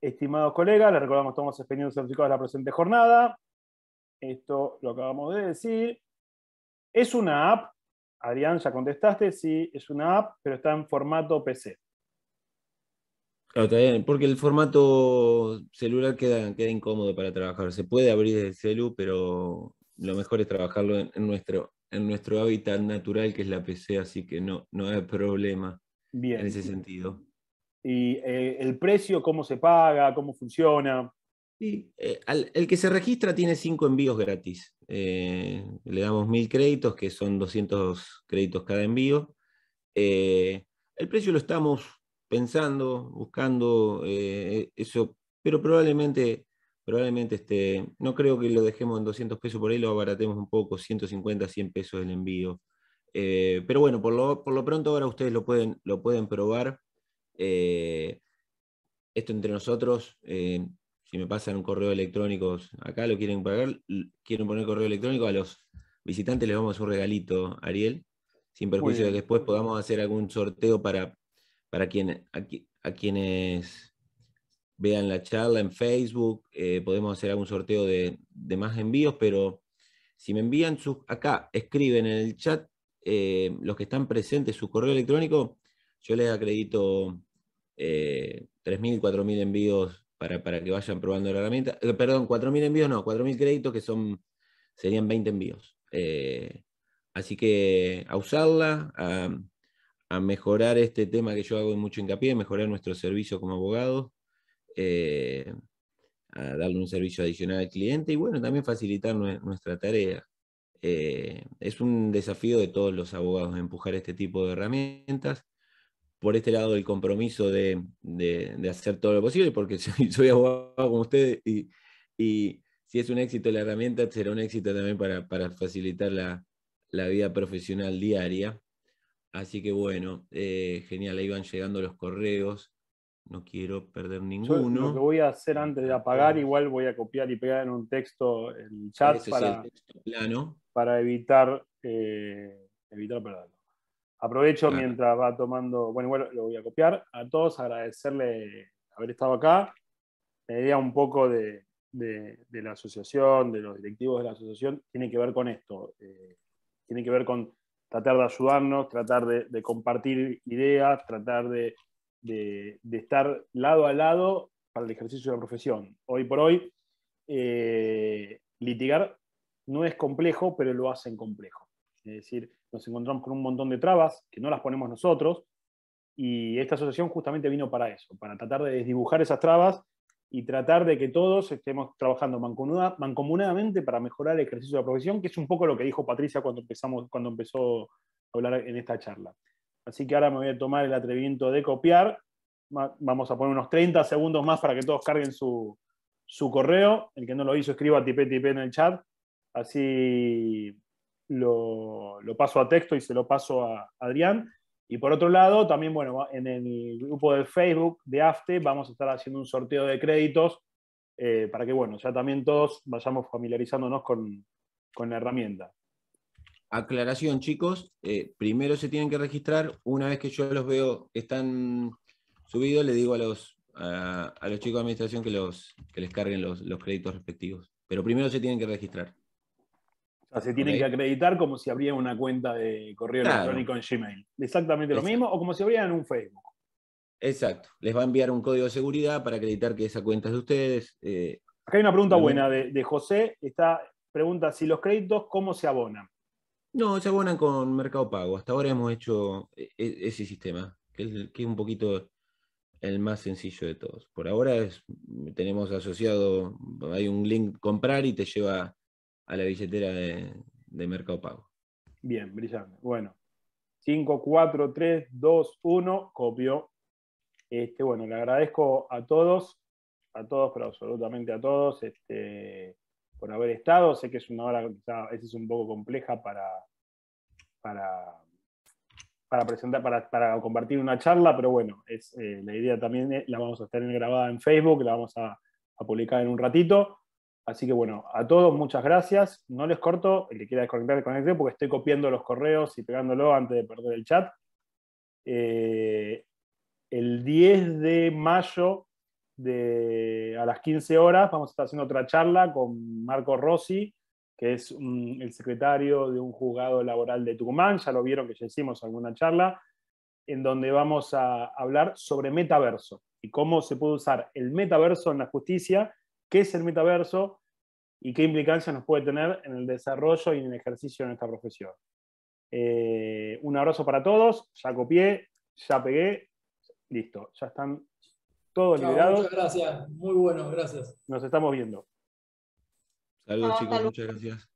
Estimados colegas, les recordamos que estamos expendiendo certificados de la presente jornada. Esto lo acabamos de decir. Es una app, Adrián, ya contestaste, sí, es una app, pero está en formato PC. Claro, está bien, porque el formato celular queda, queda incómodo para trabajar. Se puede abrir desde celu, pero lo mejor es trabajarlo en, nuestro, en nuestro hábitat natural, que es la PC, así que no, no hay problema en ese sentido. ¿Y eh, el precio, cómo se paga, cómo funciona? Sí, eh, el que se registra tiene cinco envíos gratis. Eh, le damos mil créditos, que son 200 créditos cada envío. el precio lo estamos pensando, buscando eh, eso, pero probablemente, probablemente este, no creo que lo dejemos en 200 pesos por ahí, lo abaratemos un poco, 150, 100 pesos el envío. Eh, pero bueno, por lo, pronto ahora ustedes lo pueden, lo pueden probar. Eh, esto entre nosotros, si me pasan un correo electrónico, acá lo quieren pagar, quieren poner correo electrónico, a los visitantes les vamos a un regalito, Ariel, sin perjuicio de que después podamos hacer algún sorteo para para a, quienes vean la charla en Facebook, eh, podemos hacer algún sorteo de, más envíos, pero si me envían sus, acá, escriben en el chat eh, los que están presentes su correo electrónico, yo les acredito 3.000, eh, 4.000 envíos para, que vayan probando la herramienta. perdón, 4.000 envíos no, 4.000 créditos que son, serían 20 envíos. así que a usarla, a a mejorar este tema que yo hago en mucho hincapié, mejorar nuestro servicio como abogados, eh, a darle un servicio adicional al cliente y bueno, también facilitar nuestra tarea. Eh, es un desafío de todos los abogados empujar este tipo de herramientas. Por este lado, el compromiso de, hacer todo lo posible, porque soy, abogado como ustedes y, y, si es un éxito la herramienta, será un éxito también para, facilitar la vida profesional diaria. Así que bueno, eh, genial, ahí van llegando los correos. No quiero perder ninguno. lo que voy a hacer antes de apagar, igual voy a copiar y pegar en un texto el chat para, evitar, eh, evitar perderlo. Aprovecho mientras va tomando, bueno, igual lo voy a copiar. A todos agradecerle haber estado acá. La idea un poco de, la asociación, de los directivos de la asociación, tiene que ver con esto. Eh, tiene que ver con tratar de ayudarnos, tratar de, compartir ideas, tratar de, estar lado a lado para el ejercicio de la profesión. Hoy por hoy, eh, litigar no es complejo, pero lo hacen complejo. Es decir, nos encontramos con un montón de trabas que no las ponemos nosotros y esta asociación justamente vino para eso, para tratar de desdibujar esas trabas y tratar de que todos estemos trabajando mancomunadamente para mejorar el ejercicio de la profesión, que es un poco lo que dijo Patricia cuando, empezamos, cuando empezó a hablar en esta charla. Así que ahora me voy a tomar el atrevimiento de copiar. Vamos a poner unos 30 segundos más para que todos carguen su, correo. El que no lo hizo, escriba tipe en el chat. Así lo, lo paso a texto y se lo paso a Adrián. Y por otro lado, también, bueno, en el grupo de Facebook de AFTE vamos a estar haciendo un sorteo de créditos eh, para que, bueno, ya también todos vayamos familiarizándonos con, la herramienta. Aclaración, chicos, eh, primero se tienen que registrar, una vez que yo los veo, están subidos, le digo a los, a, los chicos de administración que, los, que les carguen los créditos respectivos, pero primero se tienen que registrar se tienen que acreditar como si abrieran una cuenta de correo electrónico en Gmail. Exactamente lo mismo, o como si abrieran un Facebook. Exacto. Les va a enviar un código de seguridad para acreditar que esa cuenta es de ustedes. Eh, Acá hay una pregunta buena de, José. Está, pregunta si los créditos, ¿cómo se abonan? No, se abonan con Mercado Pago. Hasta ahora hemos hecho e, e, ese sistema, que es, que un poquito el más sencillo de todos. Por ahora tenemos asociado, hay un link comprar y te lleva a la billetera de, de Mercado Pago. Bien, brillante. Bueno, 5, 4, 3, 2, 1, copio. Este, bueno, le agradezco a todos, a todos, pero absolutamente a todos, este, por haber estado. Sé que es una hora es un poco compleja para, para, para presentar, para, compartir una charla, pero bueno, es, eh, la idea también la vamos a tener grabada en Facebook, la vamos a, a publicar en un ratito. Así que bueno, a todos muchas gracias. No les corto, el que quiera desconectar, desconecte, porque estoy copiando los correos y pegándolo antes de perder el chat. Eh, el 10 de mayo a las 15 horas vamos a estar haciendo otra charla con Marco Rossi, que es el secretario de un juzgado laboral de Tucumán, ya lo vieron que ya hicimos alguna charla, en donde vamos a hablar sobre metaverso y cómo se puede usar el metaverso en la justicia qué es el metaverso y qué implicancias nos puede tener en el desarrollo y en el ejercicio de nuestra profesión. Eh, un abrazo para todos, ya copié, ya pegué, listo, ya están todos liberados. Muchas gracias, muy bueno, gracias. Nos estamos viendo. Saludos chicos, muchas gracias.